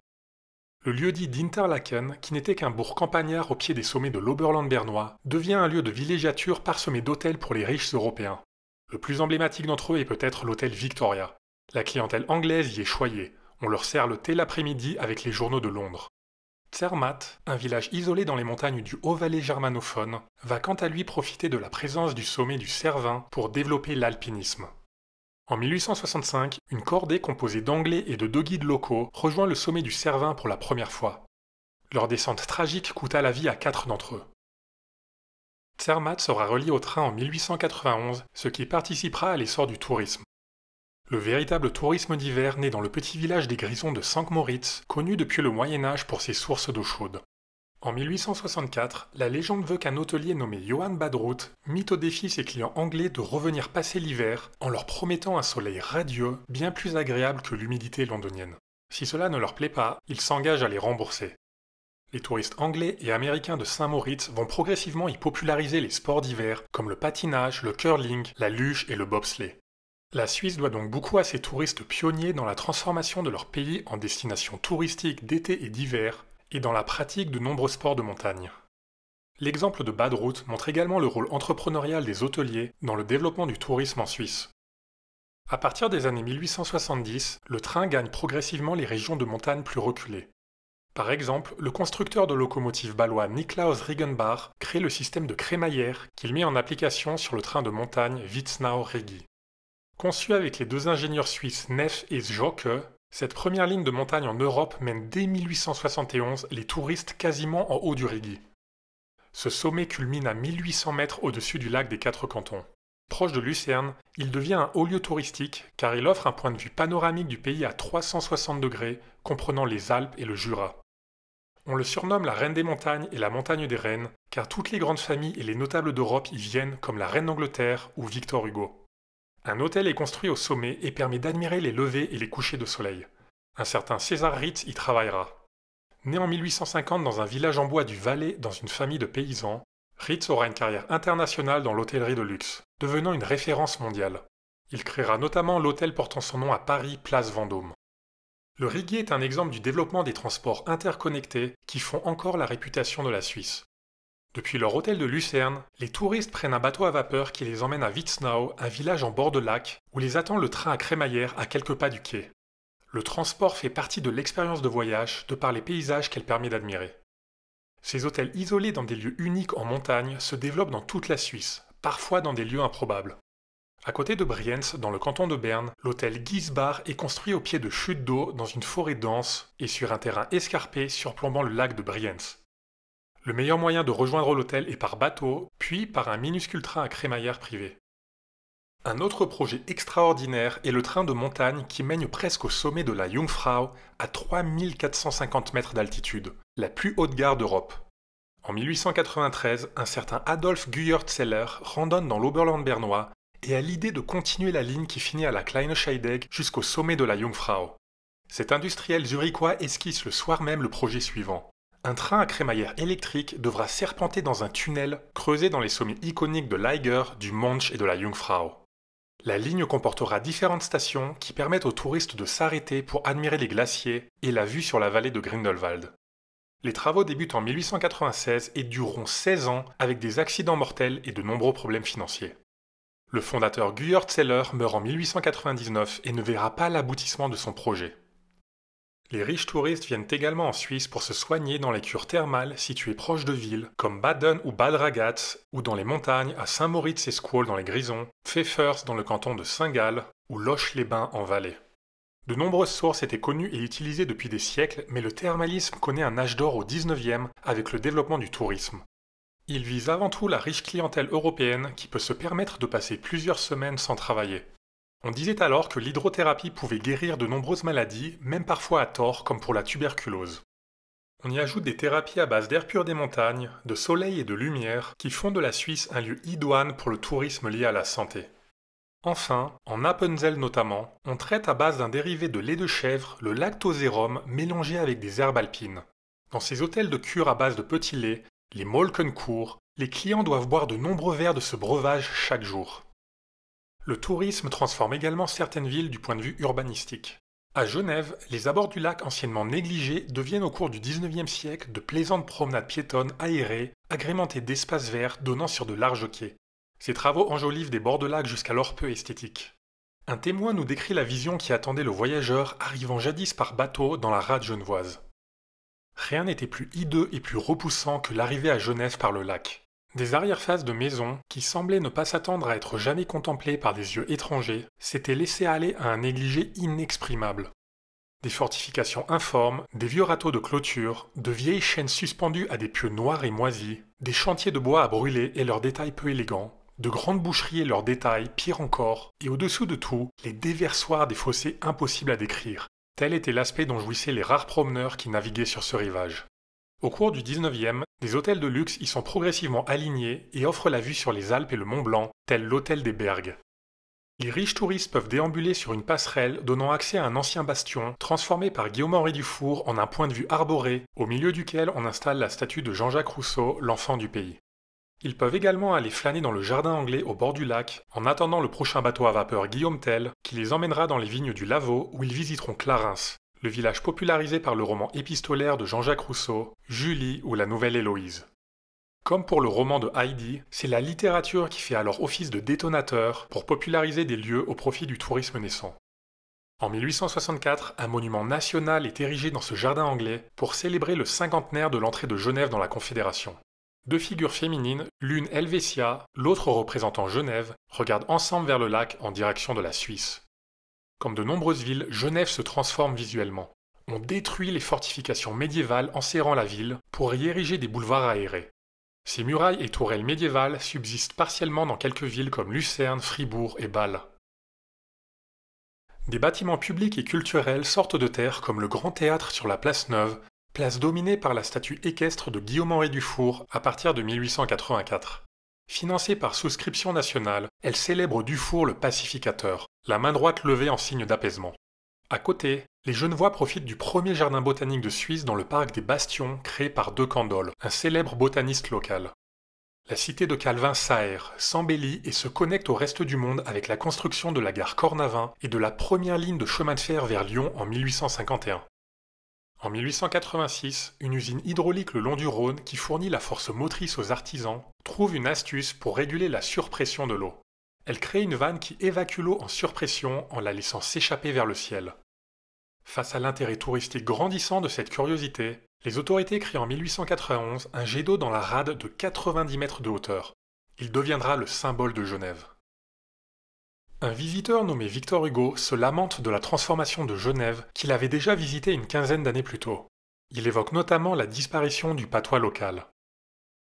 Le lieu-dit d'Interlaken, qui n'était qu'un bourg campagnard au pied des sommets de l'Oberland bernois, devient un lieu de villégiature parsemé d'hôtels pour les riches européens. Le plus emblématique d'entre eux est peut-être l'hôtel Victoria. La clientèle anglaise y est choyée, on leur sert le thé l'après-midi avec les journaux de Londres. Zermatt, un village isolé dans les montagnes du Haut-Valais germanophone, va quant à lui profiter de la présence du sommet du Cervin pour développer l'alpinisme. En 1865, une cordée composée d'Anglais et de deux guides locaux rejoint le sommet du Cervin pour la première fois. Leur descente tragique coûta la vie à quatre d'entre eux. Zermatt sera relié au train en 1891, ce qui participera à l'essor du tourisme. Le véritable tourisme d'hiver naît dans le petit village des Grisons de saint moritz connu depuis le Moyen Âge pour ses sources d'eau chaude. En 1864, la légende veut qu'un hôtelier nommé Johan Badrout mit au défi ses clients anglais de revenir passer l'hiver en leur promettant un soleil radieux bien plus agréable que l'humidité londonienne. Si cela ne leur plaît pas, ils s'engagent à les rembourser. Les touristes anglais et américains de Saint-Moritz vont progressivement y populariser les sports d'hiver comme le patinage, le curling, la luche et le bobsleigh. La Suisse doit donc beaucoup à ses touristes pionniers dans la transformation de leur pays en destination touristique d'été et d'hiver, et dans la pratique de nombreux sports de montagne. L'exemple de Badrout montre également le rôle entrepreneurial des hôteliers dans le développement du tourisme en Suisse. À partir des années 1870, le train gagne progressivement les régions de montagne plus reculées. Par exemple, le constructeur de locomotives balois Niklaus Riegenbach crée le système de crémaillère qu'il met en application sur le train de montagne Witznau-Regi. Conçue avec les deux ingénieurs suisses Neff et Zjocke, cette première ligne de montagne en Europe mène dès 1871 les touristes quasiment en haut du Rigi. Ce sommet culmine à 1800 mètres au-dessus du lac des Quatre Cantons. Proche de Lucerne, il devient un haut lieu touristique car il offre un point de vue panoramique du pays à 360 degrés, comprenant les Alpes et le Jura. On le surnomme la Reine des montagnes et la Montagne des Reines, car toutes les grandes familles et les notables d'Europe y viennent comme la Reine d'Angleterre ou Victor Hugo. Un hôtel est construit au sommet et permet d'admirer les levées et les couchers de soleil. Un certain César Ritz y travaillera. Né en 1850 dans un village en bois du Valais dans une famille de paysans, Ritz aura une carrière internationale dans l'hôtellerie de luxe, devenant une référence mondiale. Il créera notamment l'hôtel portant son nom à Paris, place Vendôme. Le Riguier est un exemple du développement des transports interconnectés qui font encore la réputation de la Suisse. Depuis leur hôtel de Lucerne, les touristes prennent un bateau à vapeur qui les emmène à Witznau, un village en bord de lac, où les attend le train à crémaillère à quelques pas du quai. Le transport fait partie de l'expérience de voyage de par les paysages qu'elle permet d'admirer. Ces hôtels isolés dans des lieux uniques en montagne se développent dans toute la Suisse, parfois dans des lieux improbables. À côté de Brienz, dans le canton de Berne, l'hôtel Giesbach est construit au pied de chutes d'eau dans une forêt dense et sur un terrain escarpé surplombant le lac de Brienz. Le meilleur moyen de rejoindre l'hôtel est par bateau, puis par un minuscule train à crémaillère privé. Un autre projet extraordinaire est le train de montagne qui mène presque au sommet de la Jungfrau à 3450 mètres d'altitude, la plus haute gare d'Europe. En 1893, un certain Adolf Guyertzeller randonne dans l'Oberland bernois et a l'idée de continuer la ligne qui finit à la Kleine Scheidegg jusqu'au sommet de la Jungfrau. Cet industriel zurichois esquisse le soir même le projet suivant un train à crémaillère électrique devra serpenter dans un tunnel creusé dans les sommets iconiques de l'Eiger, du Munch et de la Jungfrau. La ligne comportera différentes stations qui permettent aux touristes de s'arrêter pour admirer les glaciers et la vue sur la vallée de Grindelwald. Les travaux débutent en 1896 et dureront 16 ans avec des accidents mortels et de nombreux problèmes financiers. Le fondateur Guyard Zeller meurt en 1899 et ne verra pas l'aboutissement de son projet. Les riches touristes viennent également en Suisse pour se soigner dans les cures thermales situées proches de villes, comme Baden ou Bad Ragaz, ou dans les montagnes à Saint-Moritz et Squall dans les Grisons, Pfeffers dans le canton de Saint-Gall, ou Loche-les-Bains en Valais. De nombreuses sources étaient connues et utilisées depuis des siècles, mais le thermalisme connaît un âge d'or au 19e avec le développement du tourisme. Il vise avant tout la riche clientèle européenne qui peut se permettre de passer plusieurs semaines sans travailler. On disait alors que l'hydrothérapie pouvait guérir de nombreuses maladies, même parfois à tort, comme pour la tuberculose. On y ajoute des thérapies à base d'air pur des montagnes, de soleil et de lumière, qui font de la Suisse un lieu idoine pour le tourisme lié à la santé. Enfin, en Appenzell notamment, on traite à base d'un dérivé de lait de chèvre, le lactosérum, mélangé avec des herbes alpines. Dans ces hôtels de cure à base de petits lait, les molkencourt, les clients doivent boire de nombreux verres de ce breuvage chaque jour. Le tourisme transforme également certaines villes du point de vue urbanistique. À Genève, les abords du lac anciennement négligés deviennent au cours du 19e siècle de plaisantes promenades piétonnes aérées, agrémentées d'espaces verts donnant sur de larges quais. Ces travaux enjolivent des bords de lac jusqu'alors peu esthétiques. Un témoin nous décrit la vision qui attendait le voyageur arrivant jadis par bateau dans la rade genevoise. Rien n'était plus hideux et plus repoussant que l'arrivée à Genève par le lac. Des arrière-faces de maisons, qui semblaient ne pas s'attendre à être jamais contemplées par des yeux étrangers, s'étaient laissées aller à un négligé inexprimable. Des fortifications informes, des vieux râteaux de clôture, de vieilles chaînes suspendues à des pieux noirs et moisis, des chantiers de bois à brûler et leurs détails peu élégants, de grandes boucheries et leurs détails pire encore, et au-dessous de tout, les déversoirs des fossés impossibles à décrire. Tel était l'aspect dont jouissaient les rares promeneurs qui naviguaient sur ce rivage. Au cours du 19e, des hôtels de luxe y sont progressivement alignés et offrent la vue sur les Alpes et le Mont Blanc, tel l'hôtel des Bergues. Les riches touristes peuvent déambuler sur une passerelle donnant accès à un ancien bastion, transformé par Guillaume-Henri Dufour en un point de vue arboré, au milieu duquel on installe la statue de Jean-Jacques Rousseau, l'enfant du pays. Ils peuvent également aller flâner dans le jardin anglais au bord du lac, en attendant le prochain bateau à vapeur Guillaume Tell, qui les emmènera dans les vignes du Lavaux où ils visiteront Clarins, le village popularisé par le roman épistolaire de Jean-Jacques Rousseau, Julie ou la nouvelle Héloïse. Comme pour le roman de Heidi, c'est la littérature qui fait alors office de détonateur pour populariser des lieux au profit du tourisme naissant. En 1864, un monument national est érigé dans ce jardin anglais pour célébrer le cinquantenaire de l'entrée de Genève dans la Confédération. Deux figures féminines, l'une Helvetia, l'autre représentant Genève, regardent ensemble vers le lac en direction de la Suisse. Comme de nombreuses villes, Genève se transforme visuellement. On détruit les fortifications médiévales serrant la ville pour y ériger des boulevards aérés. Ces murailles et tourelles médiévales subsistent partiellement dans quelques villes comme Lucerne, Fribourg et Bâle. Des bâtiments publics et culturels sortent de terre comme le Grand Théâtre sur la place Neuve, place dominée par la statue équestre de Guillaume-Henri Dufour à partir de 1884. Financée par souscription nationale, elle célèbre Dufour le pacificateur, la main droite levée en signe d'apaisement. À côté, les Genevois profitent du premier jardin botanique de Suisse dans le parc des Bastions créé par De Candolle, un célèbre botaniste local. La cité de Calvin s'aère, s'embellit et se connecte au reste du monde avec la construction de la gare Cornavin et de la première ligne de chemin de fer vers Lyon en 1851. En 1886, une usine hydraulique le long du Rhône qui fournit la force motrice aux artisans trouve une astuce pour réguler la surpression de l'eau. Elle crée une vanne qui évacue l'eau en surpression en la laissant s'échapper vers le ciel. Face à l'intérêt touristique grandissant de cette curiosité, les autorités créent en 1891 un jet d'eau dans la rade de 90 mètres de hauteur. Il deviendra le symbole de Genève. Un visiteur nommé Victor Hugo se lamente de la transformation de Genève qu'il avait déjà visitée une quinzaine d'années plus tôt. Il évoque notamment la disparition du patois local.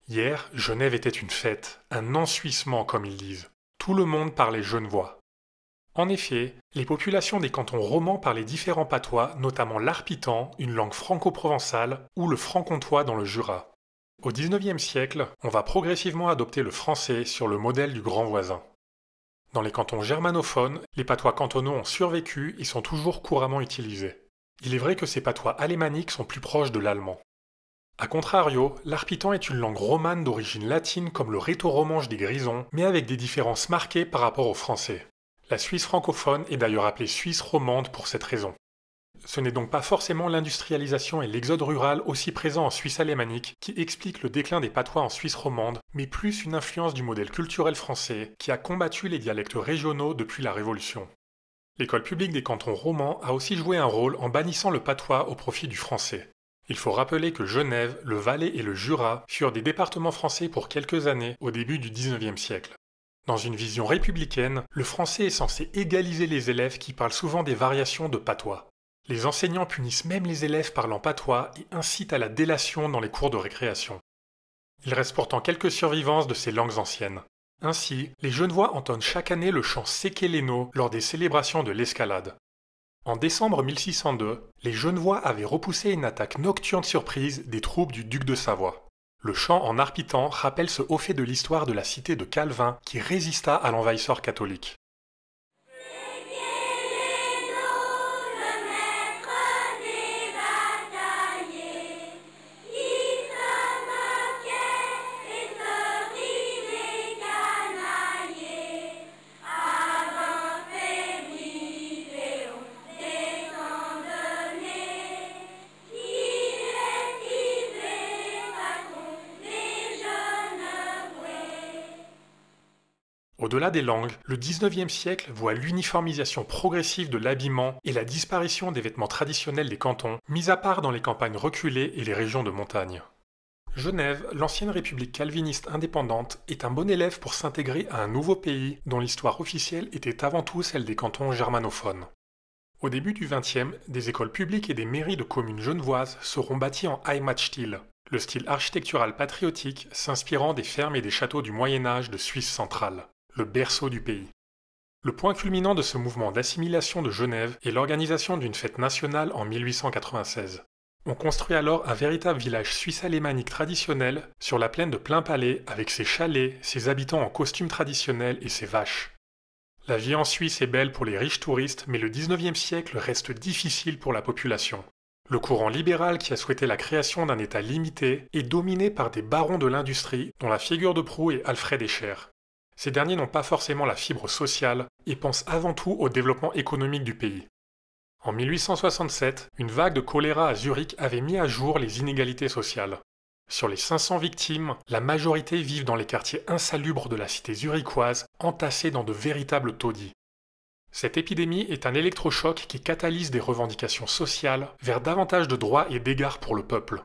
Hier, Genève était une fête, un ensuissement comme ils disent. Tout le monde parlait genevois. En effet, les populations des cantons romans parlaient différents patois, notamment l'arpitan, une langue franco-provençale, ou le franc-comtois dans le Jura. Au XIXe siècle, on va progressivement adopter le français sur le modèle du grand voisin. Dans les cantons germanophones, les patois cantonaux ont survécu et sont toujours couramment utilisés. Il est vrai que ces patois alémaniques sont plus proches de l'allemand. A contrario, l'arpitan est une langue romane d'origine latine comme le rhéto-romanche des grisons, mais avec des différences marquées par rapport au français. La Suisse francophone est d'ailleurs appelée Suisse romande pour cette raison. Ce n'est donc pas forcément l'industrialisation et l'exode rural aussi présent en Suisse alémanique qui explique le déclin des patois en Suisse romande, mais plus une influence du modèle culturel français qui a combattu les dialectes régionaux depuis la Révolution. L'école publique des cantons romans a aussi joué un rôle en bannissant le patois au profit du français. Il faut rappeler que Genève, le Valais et le Jura furent des départements français pour quelques années au début du XIXe siècle. Dans une vision républicaine, le français est censé égaliser les élèves qui parlent souvent des variations de patois. Les enseignants punissent même les élèves parlant patois et incitent à la délation dans les cours de récréation. Il reste pourtant quelques survivances de ces langues anciennes. Ainsi, les Genevois entonnent chaque année le chant Sekeleno lors des célébrations de l'escalade. En décembre 1602, les Genevois avaient repoussé une attaque nocturne surprise des troupes du duc de Savoie. Le chant en arpitant rappelle ce haut fait de l'histoire de la cité de Calvin qui résista à l'envahisseur catholique. Au-delà des langues, le 19e siècle voit l'uniformisation progressive de l'habillement et la disparition des vêtements traditionnels des cantons, mis à part dans les campagnes reculées et les régions de montagne. Genève, l'ancienne république calviniste indépendante, est un bon élève pour s'intégrer à un nouveau pays dont l'histoire officielle était avant tout celle des cantons germanophones. Au début du XXe, des écoles publiques et des mairies de communes genevoises seront bâties en Heimatstil, le style architectural patriotique s'inspirant des fermes et des châteaux du Moyen Âge de Suisse centrale le berceau du pays. Le point culminant de ce mouvement d'assimilation de Genève est l'organisation d'une fête nationale en 1896. On construit alors un véritable village suisse-alémanique traditionnel sur la plaine de Plainpalais avec ses chalets, ses habitants en costumes traditionnels et ses vaches. La vie en Suisse est belle pour les riches touristes, mais le 19e siècle reste difficile pour la population. Le courant libéral qui a souhaité la création d'un État limité est dominé par des barons de l'industrie, dont la figure de proue est Alfred Escher. Ces derniers n'ont pas forcément la fibre sociale et pensent avant tout au développement économique du pays. En 1867, une vague de choléra à Zurich avait mis à jour les inégalités sociales. Sur les 500 victimes, la majorité vivent dans les quartiers insalubres de la cité zurichoise, entassés dans de véritables taudis. Cette épidémie est un électrochoc qui catalyse des revendications sociales vers davantage de droits et d'égards pour le peuple,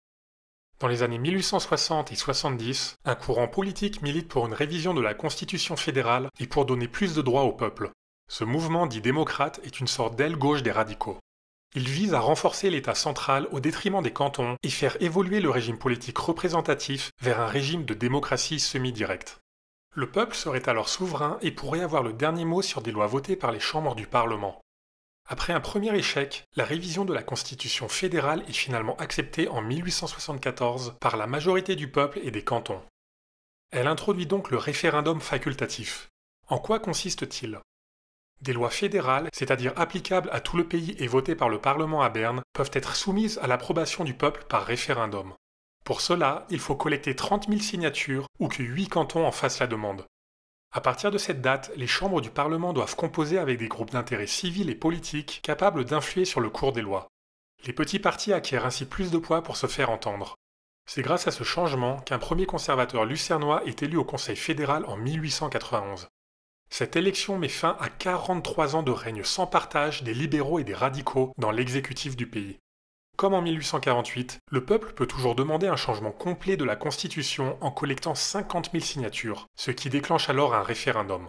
dans les années 1860 et 70, un courant politique milite pour une révision de la Constitution fédérale et pour donner plus de droits au peuple. Ce mouvement dit démocrate est une sorte d'aile gauche des radicaux. Il vise à renforcer l'État central au détriment des cantons et faire évoluer le régime politique représentatif vers un régime de démocratie semi-directe. Le peuple serait alors souverain et pourrait avoir le dernier mot sur des lois votées par les chambres du Parlement. Après un premier échec, la révision de la Constitution fédérale est finalement acceptée en 1874 par la majorité du peuple et des cantons. Elle introduit donc le référendum facultatif. En quoi consiste-t-il Des lois fédérales, c'est-à-dire applicables à tout le pays et votées par le Parlement à Berne, peuvent être soumises à l'approbation du peuple par référendum. Pour cela, il faut collecter 30 000 signatures ou que 8 cantons en fassent la demande. À partir de cette date, les chambres du Parlement doivent composer avec des groupes d'intérêts civils et politiques capables d'influer sur le cours des lois. Les petits partis acquièrent ainsi plus de poids pour se faire entendre. C'est grâce à ce changement qu'un premier conservateur lucernois est élu au Conseil fédéral en 1891. Cette élection met fin à 43 ans de règne sans partage des libéraux et des radicaux dans l'exécutif du pays. Comme en 1848, le peuple peut toujours demander un changement complet de la Constitution en collectant 50 000 signatures, ce qui déclenche alors un référendum.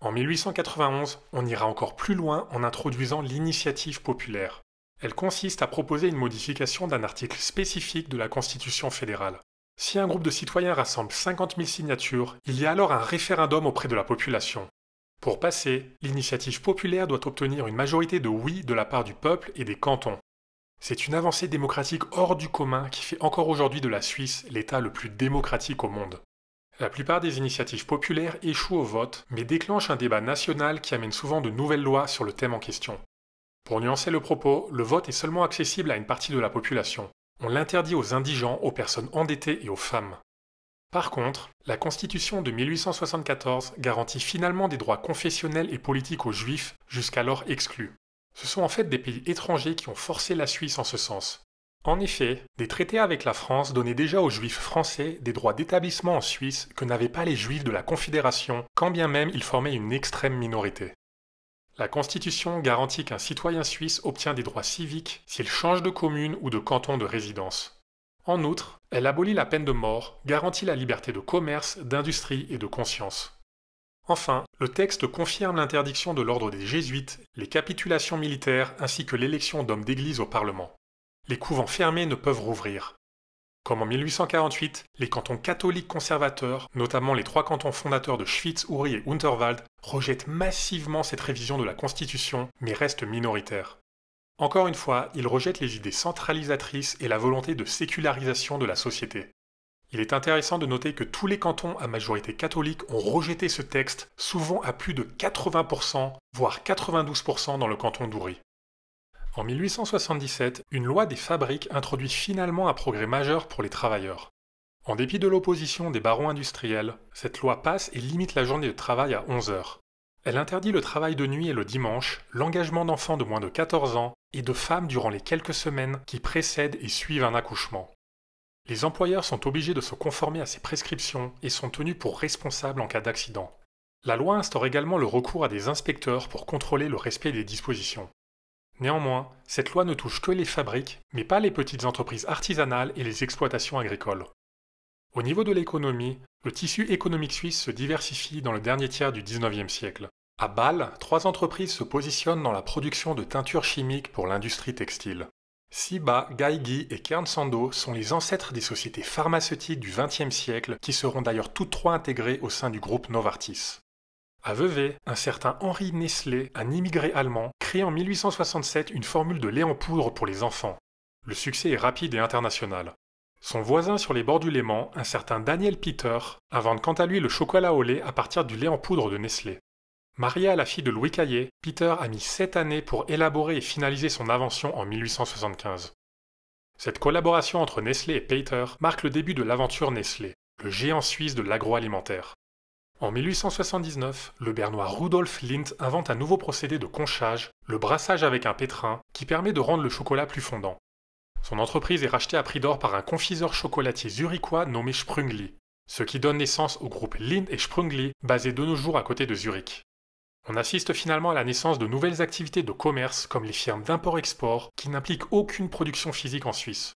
En 1891, on ira encore plus loin en introduisant l'initiative populaire. Elle consiste à proposer une modification d'un article spécifique de la Constitution fédérale. Si un groupe de citoyens rassemble 50 000 signatures, il y a alors un référendum auprès de la population. Pour passer, l'initiative populaire doit obtenir une majorité de oui de la part du peuple et des cantons. C'est une avancée démocratique hors du commun qui fait encore aujourd'hui de la Suisse l'État le plus démocratique au monde. La plupart des initiatives populaires échouent au vote, mais déclenchent un débat national qui amène souvent de nouvelles lois sur le thème en question. Pour nuancer le propos, le vote est seulement accessible à une partie de la population. On l'interdit aux indigents, aux personnes endettées et aux femmes. Par contre, la Constitution de 1874 garantit finalement des droits confessionnels et politiques aux juifs, jusqu'alors exclus. Ce sont en fait des pays étrangers qui ont forcé la Suisse en ce sens. En effet, des traités avec la France donnaient déjà aux juifs français des droits d'établissement en Suisse que n'avaient pas les juifs de la Confédération, quand bien même ils formaient une extrême minorité. La Constitution garantit qu'un citoyen suisse obtient des droits civiques s'il change de commune ou de canton de résidence. En outre, elle abolit la peine de mort, garantit la liberté de commerce, d'industrie et de conscience. Enfin, le texte confirme l'interdiction de l'ordre des jésuites, les capitulations militaires ainsi que l'élection d'hommes d'église au Parlement. Les couvents fermés ne peuvent rouvrir. Comme en 1848, les cantons catholiques conservateurs, notamment les trois cantons fondateurs de Schwyz, Uri et Unterwald, rejettent massivement cette révision de la Constitution, mais restent minoritaires. Encore une fois, ils rejettent les idées centralisatrices et la volonté de sécularisation de la société. Il est intéressant de noter que tous les cantons à majorité catholique ont rejeté ce texte, souvent à plus de 80%, voire 92% dans le canton d'Oury. En 1877, une loi des fabriques introduit finalement un progrès majeur pour les travailleurs. En dépit de l'opposition des barons industriels, cette loi passe et limite la journée de travail à 11 heures. Elle interdit le travail de nuit et le dimanche, l'engagement d'enfants de moins de 14 ans et de femmes durant les quelques semaines qui précèdent et suivent un accouchement. Les employeurs sont obligés de se conformer à ces prescriptions et sont tenus pour responsables en cas d'accident. La loi instaure également le recours à des inspecteurs pour contrôler le respect des dispositions. Néanmoins, cette loi ne touche que les fabriques, mais pas les petites entreprises artisanales et les exploitations agricoles. Au niveau de l'économie, le tissu économique suisse se diversifie dans le dernier tiers du 19e siècle. À Bâle, trois entreprises se positionnent dans la production de teintures chimiques pour l'industrie textile. Siba, Gaïgi et Kern Sando sont les ancêtres des sociétés pharmaceutiques du XXe siècle qui seront d'ailleurs toutes trois intégrées au sein du groupe Novartis. À Vevey, un certain Henri Nestlé, un immigré allemand, crée en 1867 une formule de lait en poudre pour les enfants. Le succès est rapide et international. Son voisin sur les bords du Léman, un certain Daniel Peter, invente quant à lui le chocolat au lait à partir du lait en poudre de Nestlé. Marié à la fille de Louis Caillé, Peter a mis sept années pour élaborer et finaliser son invention en 1875. Cette collaboration entre Nestlé et Peter marque le début de l'aventure Nestlé, le géant suisse de l'agroalimentaire. En 1879, le Bernois Rudolf Lindt invente un nouveau procédé de conchage, le brassage avec un pétrin, qui permet de rendre le chocolat plus fondant. Son entreprise est rachetée à prix d'or par un confiseur chocolatier zurichois nommé Sprungli, ce qui donne naissance au groupe Lind et Sprungli, basé de nos jours à côté de Zurich. On assiste finalement à la naissance de nouvelles activités de commerce comme les firmes d'import-export qui n'impliquent aucune production physique en Suisse.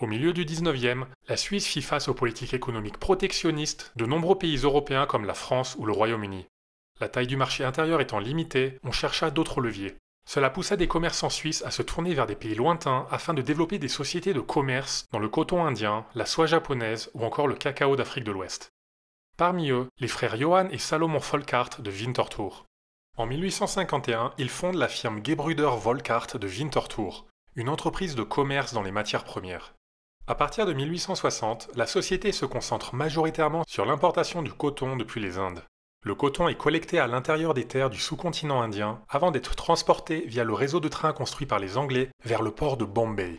Au milieu du 19e, la Suisse fit face aux politiques économiques protectionnistes de nombreux pays européens comme la France ou le Royaume-Uni. La taille du marché intérieur étant limitée, on chercha d'autres leviers. Cela poussa des commerçants suisses à se tourner vers des pays lointains afin de développer des sociétés de commerce dans le coton indien, la soie japonaise ou encore le cacao d'Afrique de l'Ouest. Parmi eux, les frères Johan et Salomon Folkart de Winterthur. En 1851, il fonde la firme Gebruder Volkart de Winterthur, une entreprise de commerce dans les matières premières. À partir de 1860, la société se concentre majoritairement sur l'importation du coton depuis les Indes. Le coton est collecté à l'intérieur des terres du sous-continent indien avant d'être transporté via le réseau de trains construit par les Anglais vers le port de Bombay.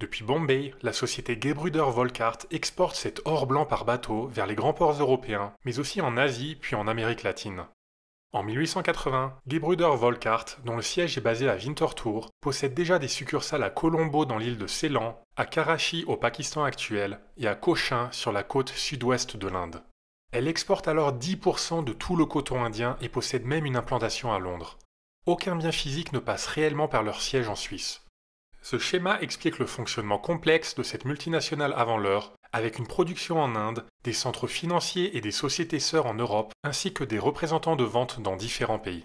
Depuis Bombay, la société Gebruder Volkart exporte cet or blanc par bateau vers les grands ports européens, mais aussi en Asie puis en Amérique latine. En 1880, Gebruder Volkart, dont le siège est basé à Winterthur, possède déjà des succursales à Colombo dans l'île de Ceylan, à Karachi au Pakistan actuel et à Cochin sur la côte sud-ouest de l'Inde. Elle exporte alors 10% de tout le coton indien et possède même une implantation à Londres. Aucun bien physique ne passe réellement par leur siège en Suisse. Ce schéma explique le fonctionnement complexe de cette multinationale avant l'heure, avec une production en Inde, des centres financiers et des sociétés sœurs en Europe, ainsi que des représentants de vente dans différents pays.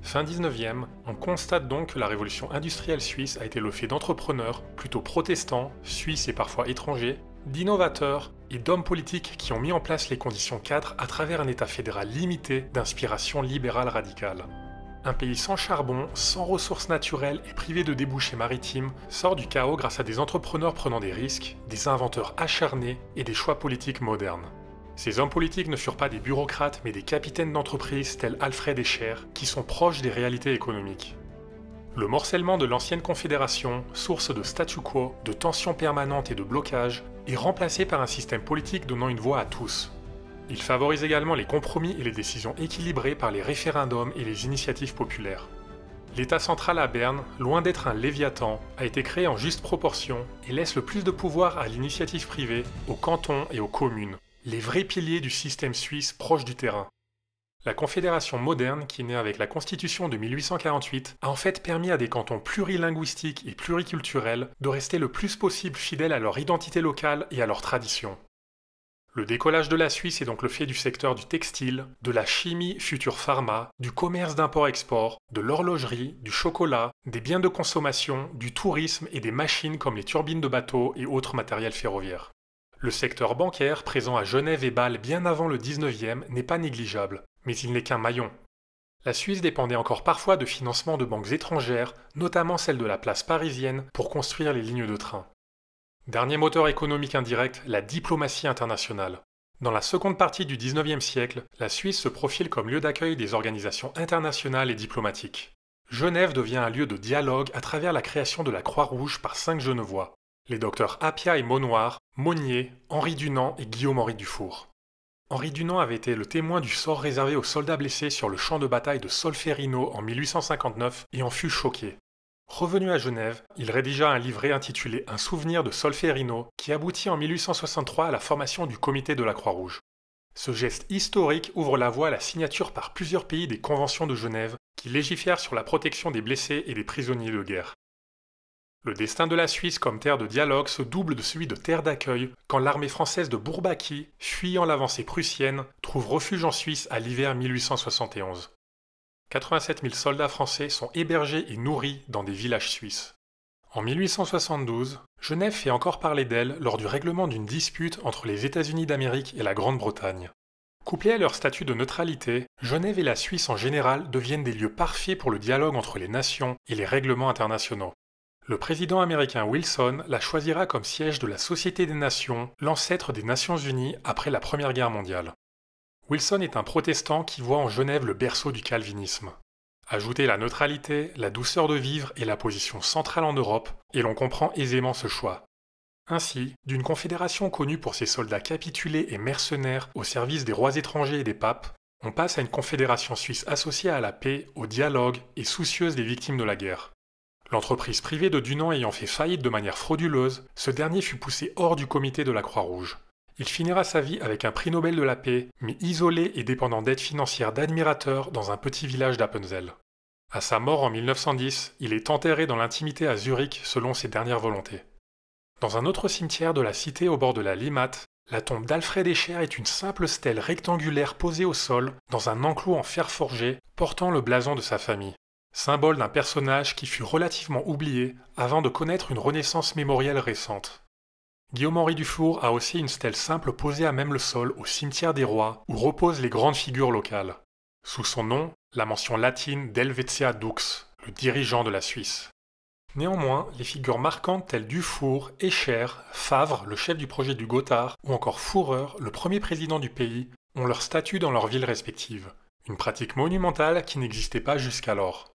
Fin 19e, on constate donc que la révolution industrielle suisse a été le fait d'entrepreneurs, plutôt protestants, suisses et parfois étrangers, d'innovateurs et d'hommes politiques qui ont mis en place les conditions cadres à travers un État fédéral limité d'inspiration libérale radicale. Un pays sans charbon, sans ressources naturelles et privé de débouchés maritimes sort du chaos grâce à des entrepreneurs prenant des risques, des inventeurs acharnés et des choix politiques modernes. Ces hommes politiques ne furent pas des bureaucrates mais des capitaines d'entreprises tels Alfred Escher qui sont proches des réalités économiques. Le morcellement de l'ancienne confédération, source de statu quo, de tensions permanentes et de blocages, est remplacé par un système politique donnant une voix à tous, il favorise également les compromis et les décisions équilibrées par les référendums et les initiatives populaires. L'État central à Berne, loin d'être un léviathan, a été créé en juste proportion et laisse le plus de pouvoir à l'initiative privée, aux cantons et aux communes, les vrais piliers du système suisse proche du terrain. La Confédération moderne, qui naît avec la Constitution de 1848, a en fait permis à des cantons plurilinguistiques et pluriculturels de rester le plus possible fidèles à leur identité locale et à leurs traditions. Le décollage de la Suisse est donc le fait du secteur du textile, de la chimie future pharma, du commerce d'import-export, de l'horlogerie, du chocolat, des biens de consommation, du tourisme et des machines comme les turbines de bateaux et autres matériels ferroviaires. Le secteur bancaire, présent à Genève et Bâle bien avant le 19e, n'est pas négligeable, mais il n'est qu'un maillon. La Suisse dépendait encore parfois de financements de banques étrangères, notamment celle de la place parisienne, pour construire les lignes de train. Dernier moteur économique indirect, la diplomatie internationale. Dans la seconde partie du 19e siècle, la Suisse se profile comme lieu d'accueil des organisations internationales et diplomatiques. Genève devient un lieu de dialogue à travers la création de la Croix-Rouge par cinq Genevois, les docteurs Appia et Monoir, Monnier, Henri Dunant et Guillaume-Henri Dufour. Henri Dunant avait été le témoin du sort réservé aux soldats blessés sur le champ de bataille de Solferino en 1859 et en fut choqué. Revenu à Genève, il rédigea un livret intitulé Un souvenir de Solferino qui aboutit en 1863 à la formation du comité de la Croix-Rouge. Ce geste historique ouvre la voie à la signature par plusieurs pays des conventions de Genève qui légifèrent sur la protection des blessés et des prisonniers de guerre. Le destin de la Suisse comme terre de dialogue se double de celui de terre d'accueil quand l'armée française de Bourbaki, fuyant l'avancée prussienne, trouve refuge en Suisse à l'hiver 1871. 87 000 soldats français sont hébergés et nourris dans des villages suisses. En 1872, Genève fait encore parler d'elle lors du règlement d'une dispute entre les États-Unis d'Amérique et la Grande-Bretagne. Couplés à leur statut de neutralité, Genève et la Suisse en général deviennent des lieux parfaits pour le dialogue entre les nations et les règlements internationaux. Le président américain Wilson la choisira comme siège de la Société des Nations, l'ancêtre des Nations Unies après la Première Guerre mondiale. Wilson est un protestant qui voit en Genève le berceau du calvinisme. Ajoutez la neutralité, la douceur de vivre et la position centrale en Europe, et l'on comprend aisément ce choix. Ainsi, d'une confédération connue pour ses soldats capitulés et mercenaires au service des rois étrangers et des papes, on passe à une confédération suisse associée à la paix, au dialogue et soucieuse des victimes de la guerre. L'entreprise privée de Dunant ayant fait faillite de manière frauduleuse, ce dernier fut poussé hors du comité de la Croix-Rouge. Il finira sa vie avec un prix Nobel de la paix, mais isolé et dépendant d'aides financière d'admirateurs dans un petit village d'Appenzell. À sa mort en 1910, il est enterré dans l'intimité à Zurich selon ses dernières volontés. Dans un autre cimetière de la cité au bord de la Limate, la tombe d'Alfred Escher est une simple stèle rectangulaire posée au sol dans un enclos en fer forgé portant le blason de sa famille, symbole d'un personnage qui fut relativement oublié avant de connaître une renaissance mémorielle récente. Guillaume-Henri Dufour a aussi une stèle simple posée à même le sol au cimetière des rois, où reposent les grandes figures locales. Sous son nom, la mention latine d'Helvetia Dux, le dirigeant de la Suisse. Néanmoins, les figures marquantes telles Dufour, Escher, Favre, le chef du projet du Gothard, ou encore Fourreur, le premier président du pays, ont leur statut dans leurs villes respectives, une pratique monumentale qui n'existait pas jusqu'alors.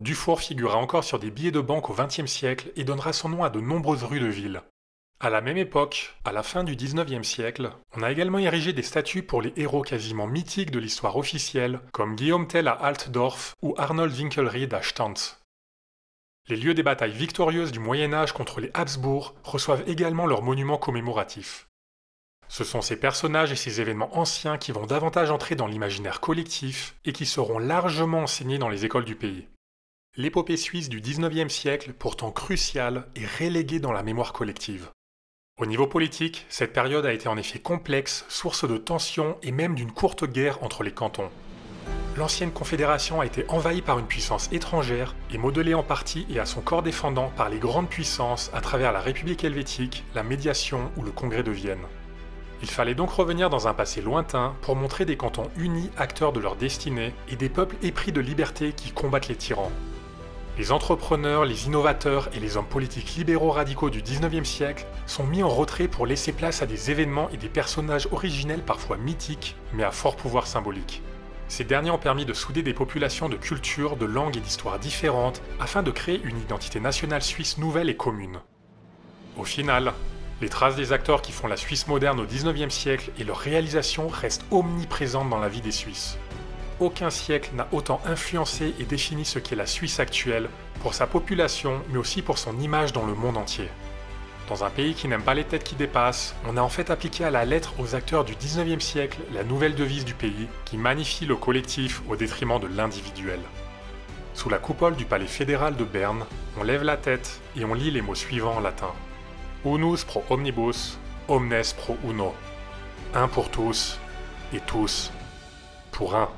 Dufour figura encore sur des billets de banque au XXe siècle et donnera son nom à de nombreuses rues de ville. À la même époque, à la fin du 19e siècle, on a également érigé des statues pour les héros quasiment mythiques de l'histoire officielle, comme Guillaume Tell à Altdorf ou Arnold Winkelried à Stanz. Les lieux des batailles victorieuses du Moyen Âge contre les Habsbourg reçoivent également leurs monuments commémoratifs. Ce sont ces personnages et ces événements anciens qui vont davantage entrer dans l'imaginaire collectif et qui seront largement enseignés dans les écoles du pays. L'épopée suisse du XIXe siècle, pourtant cruciale, est reléguée dans la mémoire collective. Au niveau politique, cette période a été en effet complexe, source de tensions et même d'une courte guerre entre les cantons. L'ancienne confédération a été envahie par une puissance étrangère et modelée en partie et à son corps défendant par les grandes puissances à travers la République helvétique, la médiation ou le Congrès de Vienne. Il fallait donc revenir dans un passé lointain pour montrer des cantons unis acteurs de leur destinée et des peuples épris de liberté qui combattent les tyrans. Les entrepreneurs, les innovateurs et les hommes politiques libéraux radicaux du 19e siècle sont mis en retrait pour laisser place à des événements et des personnages originels parfois mythiques, mais à fort pouvoir symbolique. Ces derniers ont permis de souder des populations de cultures, de langues et d'histoires différentes afin de créer une identité nationale suisse nouvelle et commune. Au final, les traces des acteurs qui font la Suisse moderne au 19e siècle et leurs réalisations restent omniprésentes dans la vie des Suisses. Aucun siècle n'a autant influencé et défini ce qu'est la Suisse actuelle, pour sa population, mais aussi pour son image dans le monde entier. Dans un pays qui n'aime pas les têtes qui dépassent, on a en fait appliqué à la lettre aux acteurs du 19e siècle la nouvelle devise du pays qui magnifie le collectif au détriment de l'individuel. Sous la coupole du palais fédéral de Berne, on lève la tête et on lit les mots suivants en latin. Unus pro omnibus, omnes pro uno. Un pour tous et tous pour un.